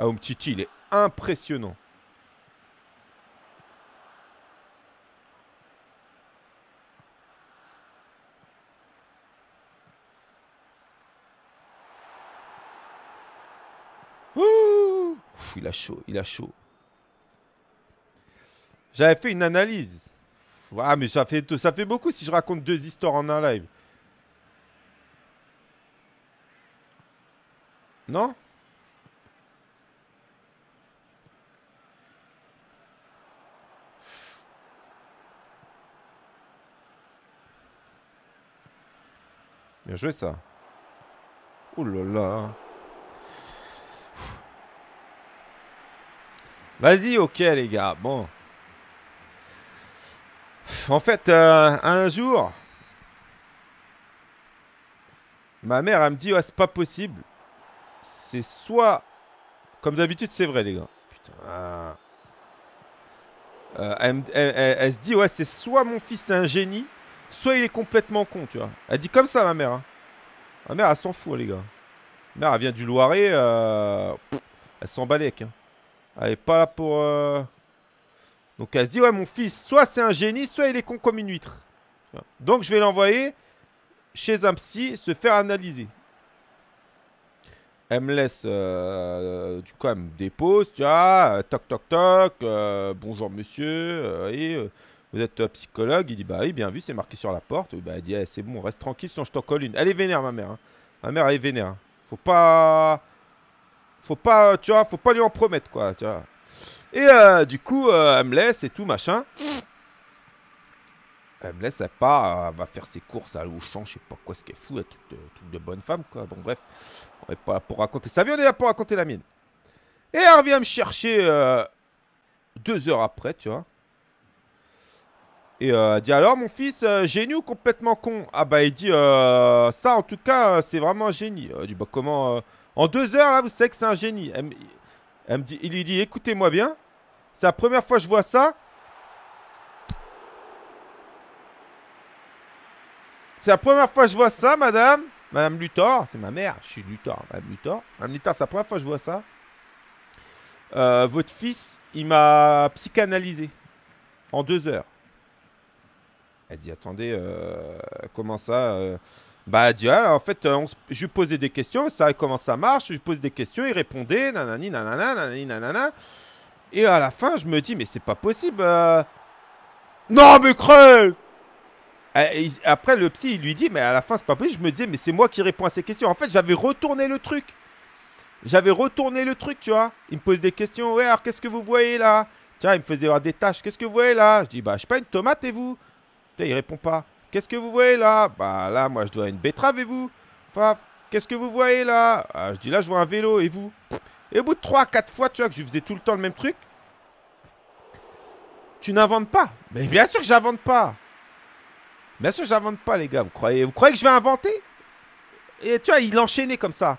Ah, Umtiti, il est impressionnant. Ouh, il a chaud, il a chaud. J'avais fait une analyse. Ah, mais ça fait, ça fait beaucoup si je raconte deux histoires en un live. Non Bien joué ça. Ouh là là. Vas-y, ok les gars. Bon. En fait, euh, un jour, ma mère, elle me dit, ouais, c'est pas possible. C'est soit, comme d'habitude, c'est vrai, les gars. Putain. Euh, elle, se dit, ouais, c'est soit mon fils est un génie, soit il est complètement con, tu vois. Elle dit comme ça, ma mère. Hein. Ma mère, elle s'en fout, les gars. Ma mère, elle vient du Loiret. Euh, elle s'en balèque. Hein. Elle est pas là pour... Donc elle se dit, ouais, mon fils, soit c'est un génie, soit il est con comme une huître. Donc je vais l'envoyer chez un psy se faire analyser. Elle me laisse, euh, euh, du coup, elle me dépose, tu vois, euh, toc, toc, toc, bonjour monsieur, vous êtes psychologue Il dit, bah oui, bien vu, c'est marqué sur la porte. Bah, elle dit, eh, c'est bon, reste tranquille, sinon je t'en colle une. Elle est vénère, ma mère. Hein. Ma mère, elle est vénère. Hein. Faut pas... Faut pas, tu vois, faut pas lui en promettre, quoi, tu vois. Et euh, du coup, elle euh, me laisse et tout, machin. Elle me laisse, elle part, euh, va faire ses courses à au je sais pas quoi, ce qu'elle fout, elle est de, de bonne femme, quoi. Bon, bref, on est pas là pour raconter ça. vie, on est là pour raconter la mienne. Et elle revient me chercher deux heures après, tu vois. Et elle dit alors mon fils, génie ou complètement con Ah bah il dit ça en tout cas c'est vraiment un génie. du bah comment En deux heures là vous savez que c'est un génie il lui dit, écoutez-moi bien. C'est la première fois que je vois ça. C'est la première fois que je vois ça, madame. Madame Luthor, c'est ma mère. Je suis Luthor, madame Luthor. Madame Luthor, c'est la première fois que je vois ça. Euh, votre fils, il m'a psychanalysé en deux heures. Elle dit, attendez, euh, comment ça euh, bah, ah, en fait, euh, je lui posais des questions, ça comment ça marche, je lui pose des questions, il répondait, nanani, nanana, nanani, nanana. Et à la fin, je me dis, mais c'est pas possible. Euh. Non, mais creux Après, le psy, il lui dit, mais à la fin, c'est pas possible. Je me dis, mais c'est moi qui réponds à ces questions. En fait, j'avais retourné le truc. J'avais retourné le truc, tu vois. Il me pose des questions. Ouais, alors qu'est-ce que vous voyez là Tiens, il me faisait avoir oh, des tâches. Qu'est-ce que vous voyez là Je dis, bah, je suis pas, une tomate et vous Tiens, il répond pas. Qu'est-ce que vous voyez là Bah là, moi je dois une betterave et vous Enfin, qu'est-ce que vous voyez là ah, Je dis là, je vois un vélo et vous Et au bout de 3-4 fois, tu vois, que je faisais tout le temps le même truc. Tu n'inventes pas Mais bien sûr que j'invente pas Bien sûr que j'invente pas, les gars, vous croyez Vous croyez que je vais inventer Et tu vois, il enchaînait comme ça.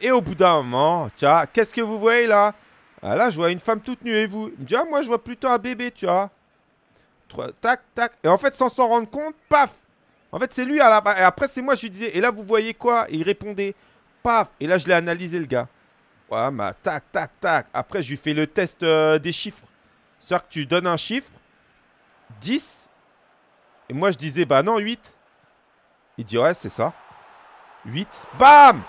Et au bout d'un moment, tu vois, qu'est-ce que vous voyez là ah, Là, je vois une femme toute nue et vous Il me ah, moi je vois plutôt un bébé, tu vois tac, tac. Et en fait, sans s'en rendre compte, paf En fait, c'est lui à la... Et après, c'est moi, je lui disais. Et là, vous voyez quoi Il répondait, paf Et là, je l'ai analysé, le gars. Ouais, ma tac, tac, tac. Après, je lui fais le test euh, des chiffres. C'est-à-dire que tu donnes un chiffre, 10. Et moi, je disais, bah non, 8. Il dit, ouais, c'est ça. 8. Bam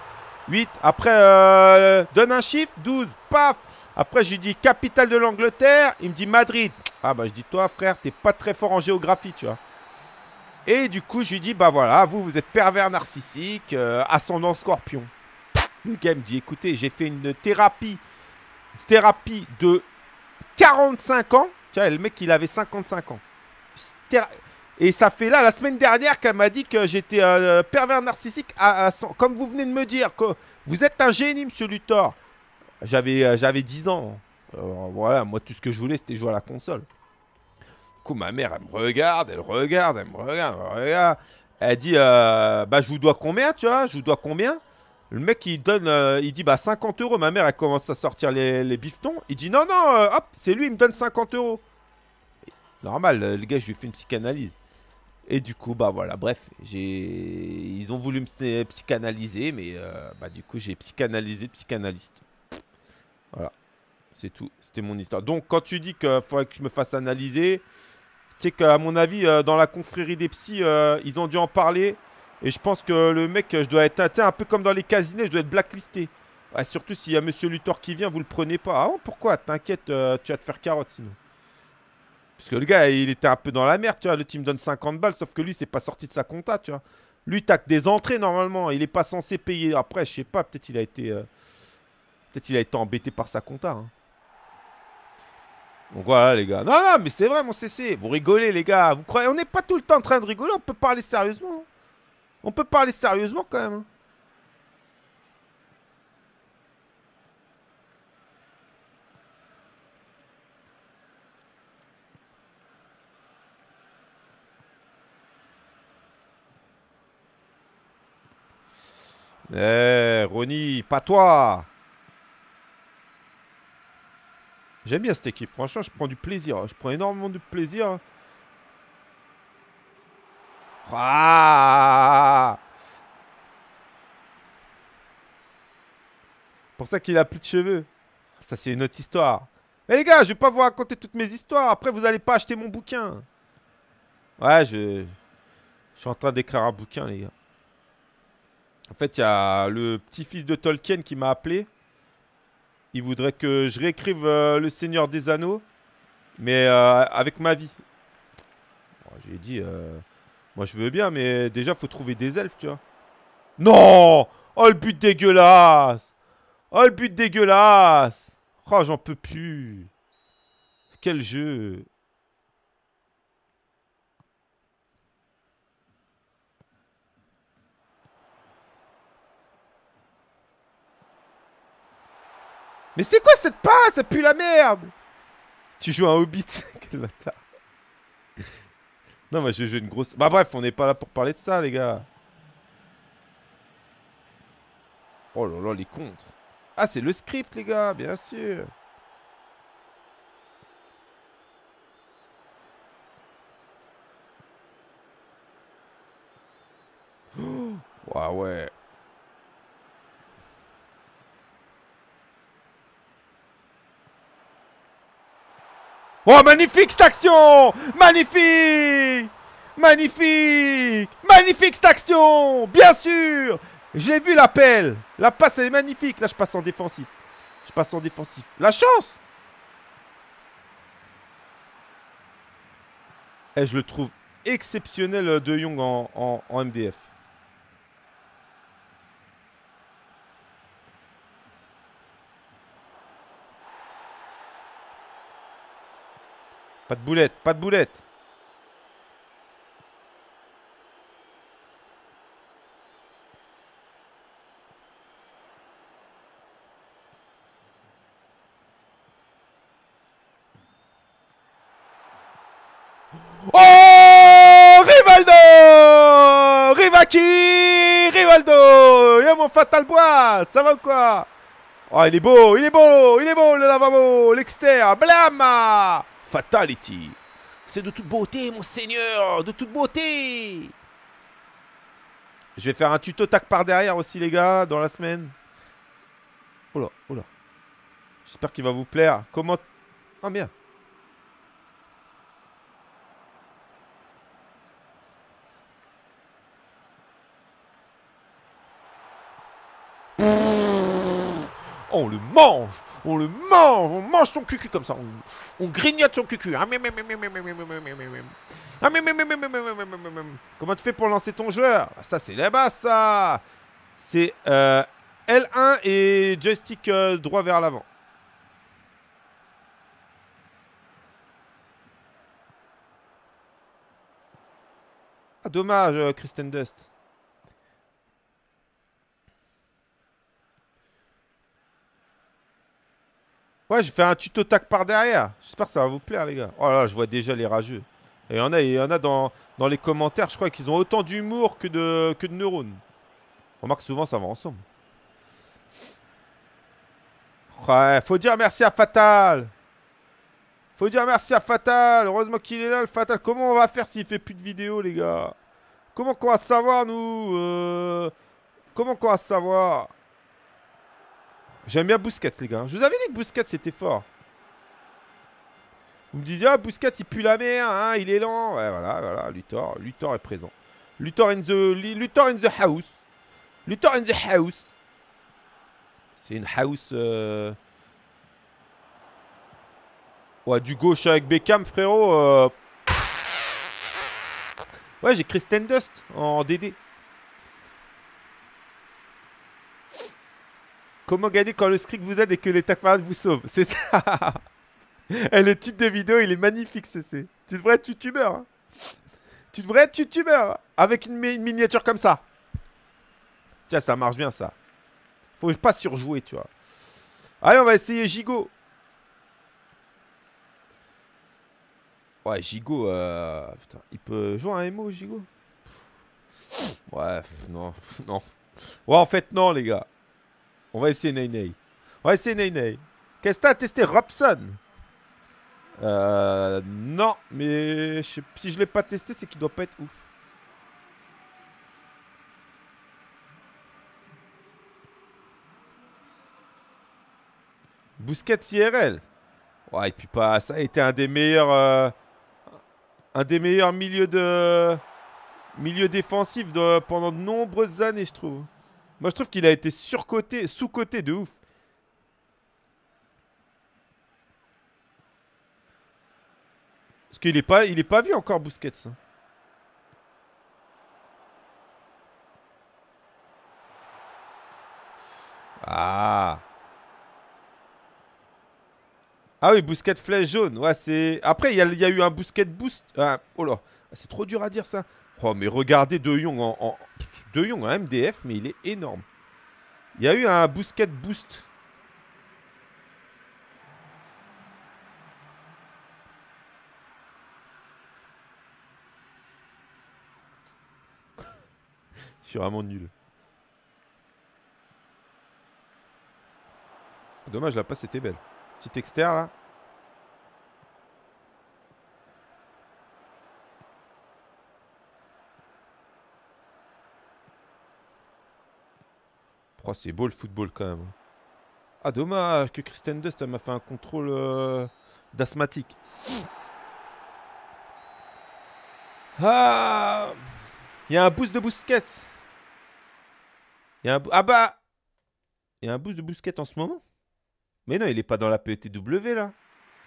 8. Après, euh, donne un chiffre, 12. Paf après, je lui dis capitale de l'Angleterre. Il me dit Madrid. Ah bah je dis toi frère, t'es pas très fort en géographie, tu vois. Et du coup, je lui dis bah voilà, vous vous êtes pervers narcissique, euh, ascendant scorpion. Le gars me dit écoutez, j'ai fait une thérapie thérapie de 45 ans. Tiens, le mec, il avait 55 ans. Et ça fait là, la semaine dernière, qu'elle m'a dit que j'étais euh, pervers narcissique. À, Comme vous venez de me dire, que vous êtes un génie, monsieur Luthor. J'avais, euh, j'avais 10 ans. Euh, voilà, moi, tout ce que je voulais, c'était jouer à la console. Du coup, ma mère, elle me regarde, elle regarde, elle me regarde, elle me regarde. Elle dit, euh, bah, je vous dois combien, tu vois Je vous dois combien Le mec, il donne, il dit, bah, 50 euros. Ma mère, elle commence à sortir les, les bifetons. Il dit, non, non, hop, c'est lui, il me donne 50 euros. Normal, le gars, je lui fais une psychanalyse. Et du coup, bah voilà, bref, ils ont voulu me psychanalyser, mais bah, du coup, j'ai psychanalysé psychanalyste. Voilà. C'est tout. C'était mon histoire. Donc, quand tu dis qu'il faudrait que je me fasse analyser, tu sais qu'à mon avis, euh, dans la confrérie des psys, euh, ils ont dû en parler. Et je pense que le mec, je dois être un peu comme dans les casinets, je dois être blacklisté. surtout s'il y a Monsieur Luthor qui vient, vous le prenez pas. Ah pourquoi T'inquiète, euh, tu vas te faire carotte sinon. Parce que le gars, il était un peu dans la merde, tu vois. Le team donne 50 balles, sauf que lui, c'est pas sorti de sa compta, tu vois. Lui, tac des entrées normalement. Il est pas censé payer. Après, je sais pas, peut-être il a été. Peut-être il a été embêté par sa compta. Hein. Donc voilà les gars. Non, non, mais c'est vrai mon CC. Vous rigolez les gars. Vous croyez On n'est pas tout le temps en train de rigoler. On peut parler sérieusement. Hein. On peut parler sérieusement quand même. Hein. Eh, Ronnie, pas toi J'aime bien cette équipe. Franchement, je prends du plaisir. Je prends énormément de plaisir. C'est ah pour ça qu'il a plus de cheveux. Ça, c'est une autre histoire. Mais eh, les gars, je vais pas vous raconter toutes mes histoires. Après, vous allez pas acheter mon bouquin. Ouais, je... Je suis en train d'écrire un bouquin, les gars. En fait, il y a le petit-fils de Tolkien qui m'a appelé. Il voudrait que je réécrive euh, Le Seigneur des Anneaux, mais euh, avec ma vie. Oh, j'ai dit, euh, moi je veux bien, mais déjà faut trouver des elfes, tu vois. Non Oh le but dégueulasse Oh le but dégueulasse Oh j'en peux plus Quel jeu Mais c'est quoi cette passe Ça pue la merde Tu joues un Hobbit Quel bâtard Non, mais je jouer une grosse... Bah bref, on n'est pas là pour parler de ça, les gars Oh là là, les contres Ah, c'est le script, les gars, bien sûr Ah ouais Oh, magnifique cette action Magnifique Magnifique Magnifique cette action Bien sûr J'ai vu l'appel La passe, elle est magnifique Là, je passe en défensif. Je passe en défensif. La chance Et eh, je le trouve exceptionnel euh, de Young en MDF. Pas de boulette, pas de boulette. Oh Rivaldo Rivaki Rivaldo Il a mon fatal bois Ça va ou quoi Oh il est beau, il est beau, il est beau le lavabo L'exter blam Fatality. C'est de toute beauté, mon seigneur. De toute beauté. Je vais faire un tuto tac par derrière aussi, les gars, dans la semaine. Oh oh là. J'espère qu'il va vous plaire. Comment... Ah, bien. On oh, le mange on le mange, on mange son cucu comme ça, on, grignote son cucu. Comment tu fais pour lancer ton joueur Ça, c'est là-bas, ça C'est L1 et joystick droit vers l'avant. Ah, dommage, Christian Dust. Ouais, j'ai fait un tuto tac par derrière. J'espère que ça va vous plaire, les gars. Oh là, je vois déjà les rageux. Et il y en a, en a dans, les commentaires, je crois qu'ils ont autant d'humour que de, que de neurones. On remarque souvent, ça va ensemble. Ouais, faut dire merci à Fatal. Faut dire merci à Fatal. Heureusement qu'il est là, le Fatal. Comment on va faire s'il fait plus de vidéos, les gars Comment qu'on va savoir, nous euh, Comment qu'on va savoir J'aime bien Busquets, les gars. Je vous avais dit que Busquets, c'était fort. Vous me disiez, ah, Busquets, il pue la mer, hein, il est lent. Ouais, voilà, voilà, Luthor. est présent. Luthor in the, Luthor in the house. Luthor in the house. C'est une house... Euh, ouais, du gauche avec Beckham, frérot. Euh. Ouais, j'ai Kristen Dust en DD. Comment gagner quand le script vous aide et que les parade vous sauvent C'est ça Et eh, le titre de vidéo, il est magnifique, CC. Tu devrais être youtubeur. Hein. Tu devrais être youtubeur. Hein, avec une, miniature comme ça. Tiens, ça marche bien, ça. Faut pas surjouer, tu vois. Allez, on va essayer Gigo. Ouais, Gigo. Euh, putain, il peut jouer un MO, Gigo. Ouais, non, non. Ouais, en fait, non, les gars. On va essayer Ney On va essayer Ney Qu'est-ce que t'as testé Robson euh, Non, mais si je l'ai pas testé, c'est qu'il doit pas être ouf. Bousquet CRL. Ouais, et puis pas. Ça a été un des meilleurs. Euh, un des meilleurs milieux de. Milieu défensif pendant de nombreuses années, je trouve. Moi, je trouve qu'il a été surcoté, sous-coté de ouf. Parce qu'il n'est pas, pas vu encore, Busquets. Hein. Ah Ah oui, Bousquet flèche jaune. Ouais, c'est... Après, il y, a eu un Bousquet boost... oh là, c'est trop dur à dire ça. Oh, mais regardez De Jong en, De MDF, mais il est énorme. Il y a eu un Bousquet boost. Je suis vraiment nul. Dommage, la passe était belle. Petit externe là. c'est beau le football quand même. Ah, dommage que Christian Dust m'a fait un contrôle euh, d'asthmatique. Ah Il y a un boost de Bousquet. Il y a un... Ah bah Il y a un boost de Bousquet en ce moment Mais non, il est pas dans la PETW là.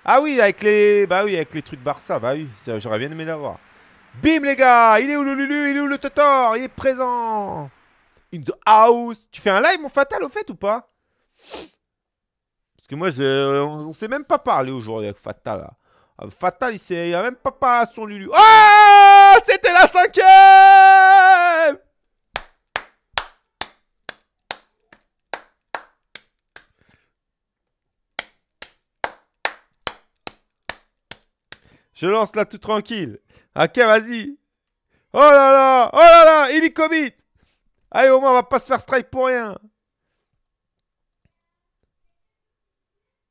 Ah oui, avec les... Bah oui, avec les trucs Barça. Bah oui, j'aurais bien aimé l'avoir. Bim les gars Il est où le Lulu Il est où le Totor Il est présent in the house. Ah, tu fais un live, mon fatal, au fait, ou pas Parce que moi, je, on, s'est même pas parlé aujourd'hui avec fatal. Ah, fatal, il, il a même pas parlé à son Lulu. Oh C'était la cinquième Je lance là tout tranquille. Ok, vas-y. Oh là là, oh là là, il y commit. Allez, au moins, on va pas se faire strike pour rien.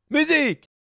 Musique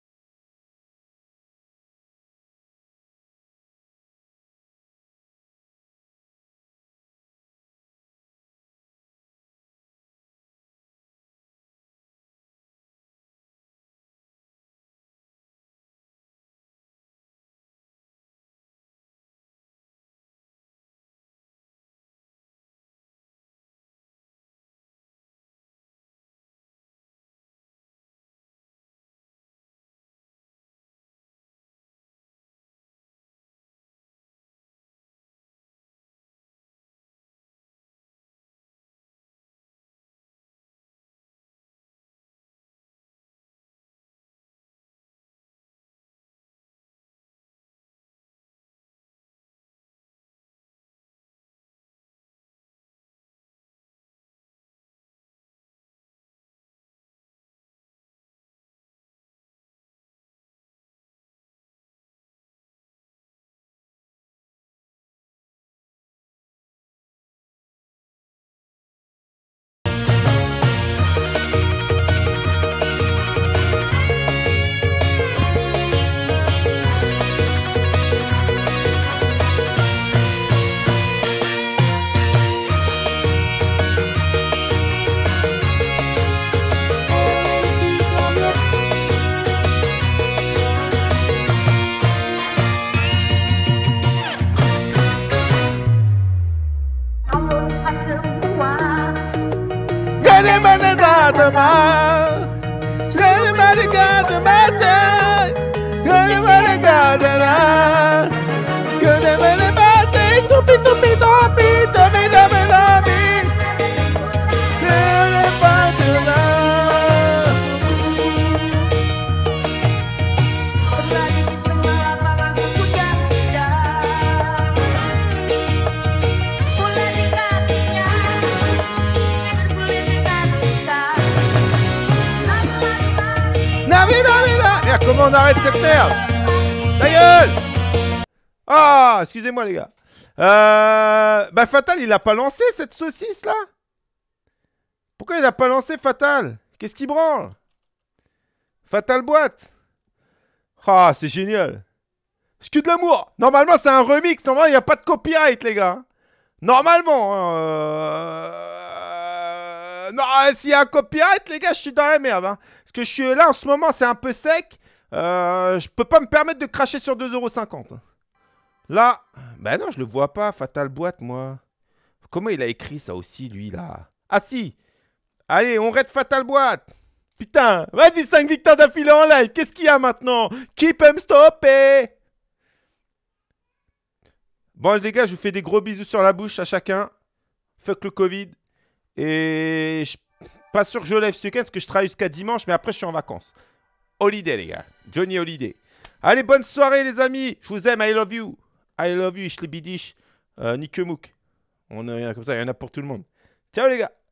Bye. cette merde Ta Ah, excusez-moi les gars. Euh... Bah Fatal, il a pas lancé cette saucisse là Pourquoi il a pas lancé Fatal Qu'est-ce qui branle Fatal boîte Ah, c'est génial C'est que de l'amour Normalement, c'est un remix. Normalement, il n'y a pas de copyright, les gars. Normalement. Hein, euh... Non, s'il y a un copyright, les gars, je suis dans la merde. Hein. Parce que je suis là en ce moment, c'est un peu sec. Euh, je peux pas me permettre de cracher sur 2,50€. Là, ben non, je le vois pas, Fatal Boîte, moi. Comment il a écrit ça aussi, lui, là Ah si Allez, on rate Fatal Boîte Putain, vas-y, 5 victoires d'affilée en live, qu'est-ce qu'il y a maintenant Keep me stopper Bon, les gars, je vous fais des gros bisous sur la bouche à chacun. Fuck le Covid. Et je pas sûr que je lève ce week-end parce que je travaille jusqu'à dimanche, mais après, je suis en vacances. Holiday, les gars. Johnny Holiday. Allez, bonne soirée, les amis. Je vous aime. I love you. I love you, Ishlibidish. Euh, Nikemouk. On a, comme ça, il y en a pour tout le monde. Ciao, les gars.